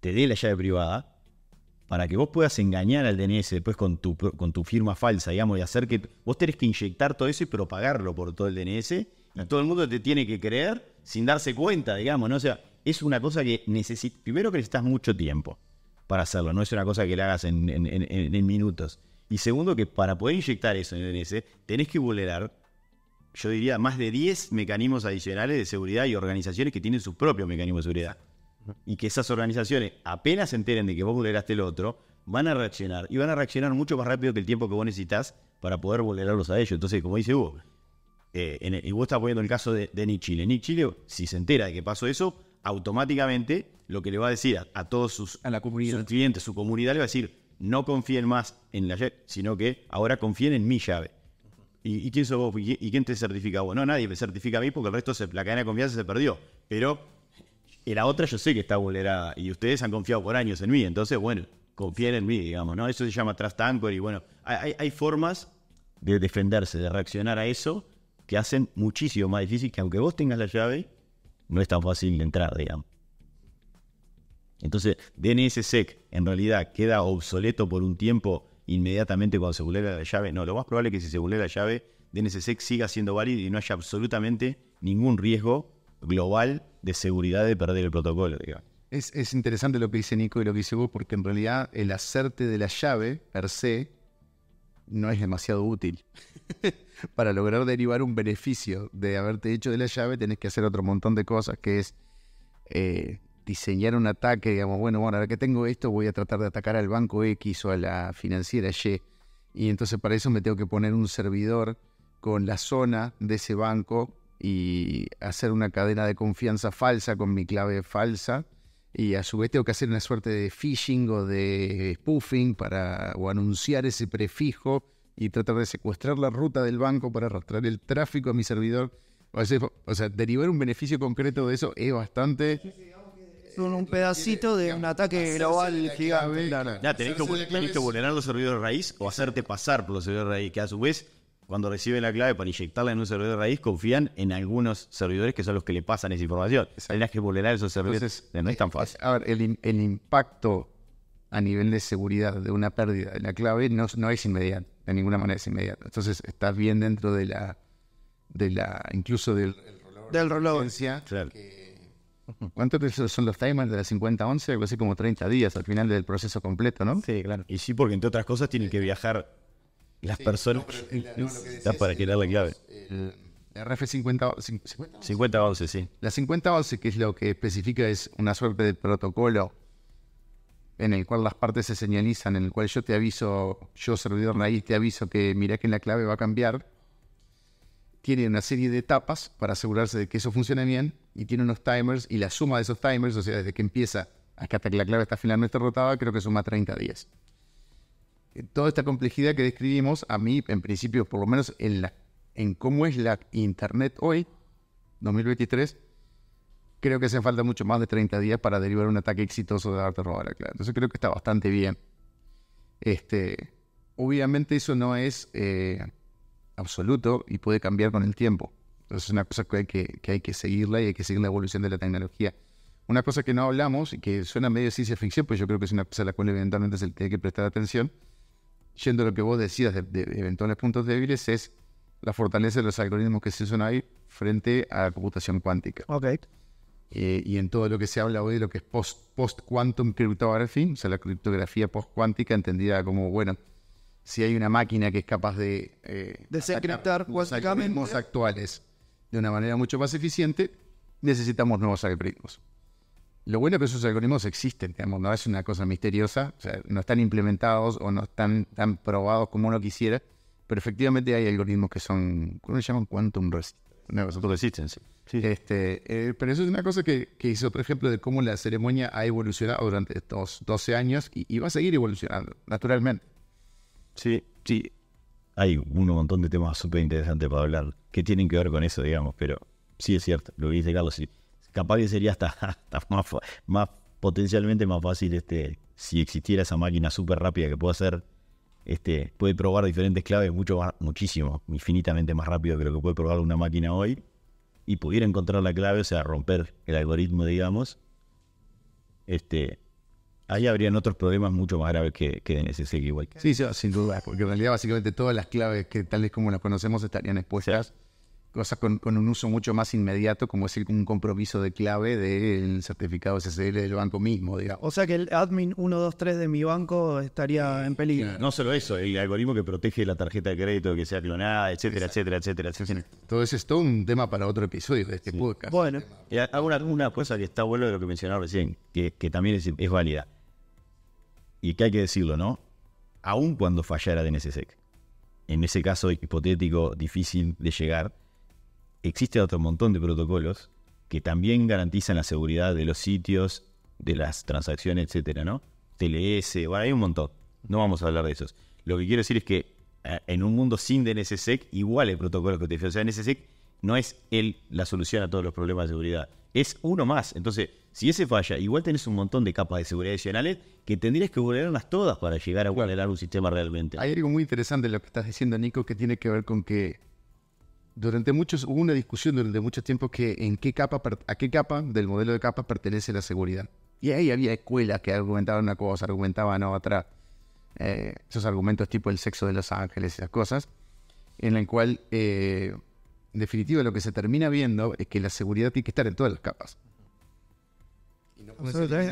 Te dé la llave privada para que vos puedas engañar al DNS después con tu, con tu firma falsa, digamos, y hacer que vos tenés que inyectar todo eso y propagarlo por todo el DNS y todo el mundo te tiene que creer sin darse cuenta, digamos, ¿no? O sea, es una cosa que necesitas, primero que necesitas mucho tiempo para hacerlo, no es una cosa que le hagas en minutos. Y segundo, que para poder inyectar eso en el DNS, tenés que vulnerar yo diría, más de 10 mecanismos adicionales de seguridad y organizaciones que tienen sus propios mecanismos de seguridad. Y que esas organizaciones apenas se enteren de que vos vulneraste el otro, van a reaccionar. Y van a reaccionar mucho más rápido que el tiempo que vos necesitas para poder vulnerarlos a ellos. Entonces, como dice Hugo, eh, y vos estás poniendo el caso de, Nick Chile. Nick Chile, si se entera de que pasó eso, automáticamente lo que le va a decir a, todos sus, a sus clientes, su comunidad, le va a decir, no confíen más en la llave, sino que ahora confíen en mi llave. ¿Y, quién ¿Y, quién te certifica vos? No, nadie me certifica a mí porque el resto, la cadena de confianza se perdió. Pero la otra yo sé que está vulnerada y ustedes han confiado por años en mí. Entonces, bueno, confíen en mí, digamos, ¿no? Eso se llama trust anchor y bueno, hay, formas de defenderse, de reaccionar a eso que hacen muchísimo más difícil que aunque vos tengas la llave, no es tan fácil entrar, digamos. Entonces, DNSSEC en realidad queda obsoleto por un tiempo inmediatamente cuando se vulnera la llave. No, lo más probable es que si se vulnera la llave, DNSSEC siga siendo válido y no haya absolutamente ningún riesgo global de seguridad de perder el protocolo. Es, interesante lo que dice Nico y lo que dice vos, porque en realidad el hacerte de la llave per se no es demasiado útil. Para lograr derivar un beneficio de haberte hecho de la llave, tenés que hacer otro montón de cosas, que es eh, diseñar un ataque, digamos, bueno, bueno, ahora que tengo esto voy a tratar de atacar al banco X o a la financiera Y. Y entonces para eso me tengo que poner un servidor con la zona de ese banco y hacer una cadena de confianza falsa con mi clave falsa. Y a su vez tengo que hacer una suerte de phishing o de spoofing para, o anunciar ese prefijo y tratar de secuestrar la ruta del banco para arrastrar el tráfico a mi servidor. O sea, derivar un beneficio concreto de eso es bastante un pedacito de un ataque global gigante. Ya, tenés que, vulnerar los servidores raíz o hacerte pasar por los servidores raíz, que a su vez cuando reciben la clave para inyectarla en un servidor raíz, confían en algunos servidores que son los que le pasan esa información. Tendrás que vulnerar esos servidores. no es tan eh, fácil. A ver, el, impacto a nivel de seguridad de una pérdida de la clave no, no es inmediato, de ninguna manera es inmediato. Entonces, estás bien dentro de la, de la incluso del, del reloj. ¿Cuántos son los timers de la 5011? Algo así como 30 días al final del proceso completo, ¿no? Sí, claro. Y sí, porque entre otras cosas tienen que viajar las personas. para que la clave. RF 50, 5011, sí. La 5011, que es lo que especifica, es una suerte de protocolo en el cual las partes se señalizan, en el cual yo te aviso, yo servidor ahí te aviso que mira que la clave va a cambiar tiene una serie de etapas para asegurarse de que eso funcione bien y tiene unos timers y la suma de esos timers, o sea, desde que empieza hasta que la clave está finalmente rotada, creo que suma 30 días. Eh, toda esta complejidad que describimos, a mí, en principio, por lo menos en, en cómo es la Internet hoy, 2023, creo que hace falta mucho más de 30 días para derivar un ataque exitoso de darte robar la clave. Entonces creo que está bastante bien. Este, obviamente eso no es... Eh, absoluto y puede cambiar con el tiempo. Entonces es una cosa que hay que, hay que seguirla y hay que seguir la evolución de la tecnología. Una cosa que no hablamos y que suena medio ciencia ficción, pues yo creo que es una cosa a la cual eventualmente se tiene que prestar atención, yendo a lo que vos decías de, de eventuales puntos débiles, es la fortaleza de los algoritmos que se usan ahí frente a la computación cuántica. Okay. Eh, y en todo lo que se habla hoy de lo que es post-quantum cryptography, o sea, la criptografía post-cuántica entendida como, bueno, si hay una máquina que es capaz de... Eh, Desencriptar los algoritmos actuales de una manera mucho más eficiente, necesitamos nuevos algoritmos. Lo bueno es que esos algoritmos existen, digamos, no es una cosa misteriosa, o sea, no están implementados o no están tan probados como uno quisiera, pero efectivamente hay algoritmos que son, ¿cómo se llaman? Quantum resistance. No, existen? Sí. Este, eh, pero eso es una cosa que, hizo, por ejemplo, de cómo la ceremonia ha evolucionado durante estos 12 años y va a seguir evolucionando, naturalmente. Sí, sí. Hay un montón de temas súper interesantes para hablar que tienen que ver con eso, digamos, pero sí es cierto, lo que dice Carlos, sí. capaz que sería hasta, más, potencialmente más fácil este si existiera esa máquina súper rápida que puede hacer, este, puede probar diferentes claves mucho muchísimo, infinitamente más rápido que lo que puede probar una máquina hoy, y pudiera encontrar la clave, o sea, romper el algoritmo, digamos, este, ahí habrían otros problemas mucho más graves que, en ese igual. Sí, sí, sin duda, porque en realidad básicamente todas las claves que tal vez como las conocemos estarían expuestas, cosas con, un uso mucho más inmediato, como es un compromiso de clave del certificado SSL del banco mismo, digamos. O sea que el admin 123 de mi banco estaría en peligro. No solo eso, el algoritmo que protege la tarjeta de crédito, que sea clonada, etcétera, etcétera, etcétera, etcétera. Todo eso es todo un tema para otro episodio de este podcast. Bueno. Y eh, hago una, cosa que está bueno de lo que mencionaba recién, que, también es válida y que hay que decirlo, ¿no? Aún cuando fallara DNSSEC, en ese caso hipotético difícil de llegar, existe otro montón de protocolos que también garantizan la seguridad de los sitios, de las transacciones, etcétera, ¿no? TLS, bueno, hay un montón. No vamos a hablar de esos. Lo que quiero decir es que eh, en un mundo sin DNSSEC, igual el protocolo que te O sea, DNSSEC no es el, la solución a todos los problemas de seguridad. Es uno más. Entonces, si ese falla, igual tenés un montón de capas de seguridad adicionales que tendrías que vulnerarlas todas para llegar a vulnerar un sistema realmente. Hay algo muy interesante en lo que estás diciendo, Nico, que tiene que ver con que durante muchos, hubo una discusión durante mucho tiempo que en qué capa, a qué capa del modelo de capa pertenece la seguridad. Y ahí había escuelas que argumentaban una cosa, argumentaban otra. Eh, esos argumentos tipo el sexo de los ángeles, y esas cosas, en la cual, eh, en definitiva, lo que se termina viendo es que la seguridad tiene que estar en todas las capas.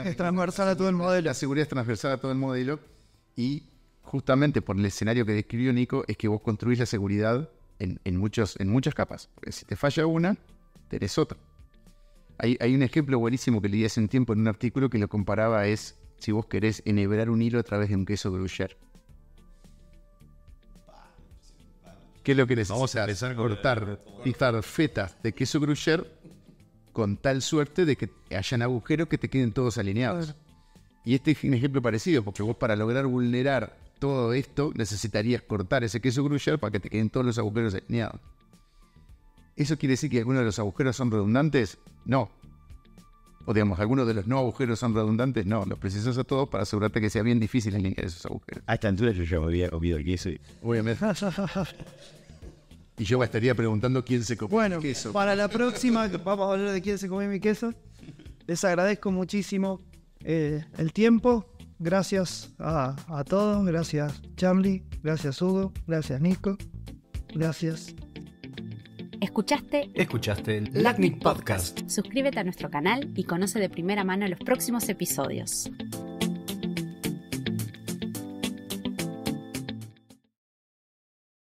Es transversal a todo el modelo. La seguridad es transversal a todo el modelo y justamente por el escenario que describió Nico es que vos construís la seguridad en, muchos, en muchas capas. si te falla una, tenés otra. Hay, hay un ejemplo buenísimo que leí hace un tiempo en un artículo que lo comparaba es si vos querés enhebrar un hilo a través de un queso gruyère. ¿Qué es lo que necesitas? Vamos a cortar, cortar fetas de queso gruyère con tal suerte de que hayan agujeros que te queden todos alineados. Y este es un ejemplo parecido, porque vos para lograr vulnerar todo esto necesitarías cortar ese queso gruyere para que te queden todos los agujeros alineados. ¿Eso quiere decir que algunos de los agujeros son redundantes? No. O digamos, algunos de los no agujeros son redundantes, no. Los precisas a todos para asegurarte que sea bien difícil alinear esos agujeros. A esta altura yo ya me había comido el queso. Y... Obviamente. y yo estaría preguntando quién se comió mi queso. Para la próxima, vamos a hablar de quién se comió mi queso. Les agradezco muchísimo eh, el tiempo. Gracias a, a todos. Gracias, Charlie. Gracias, Hugo. Gracias, Nico. Gracias. Escuchaste. Escuchaste el LACNIC Podcast. Suscríbete a nuestro canal y conoce de primera mano los próximos episodios.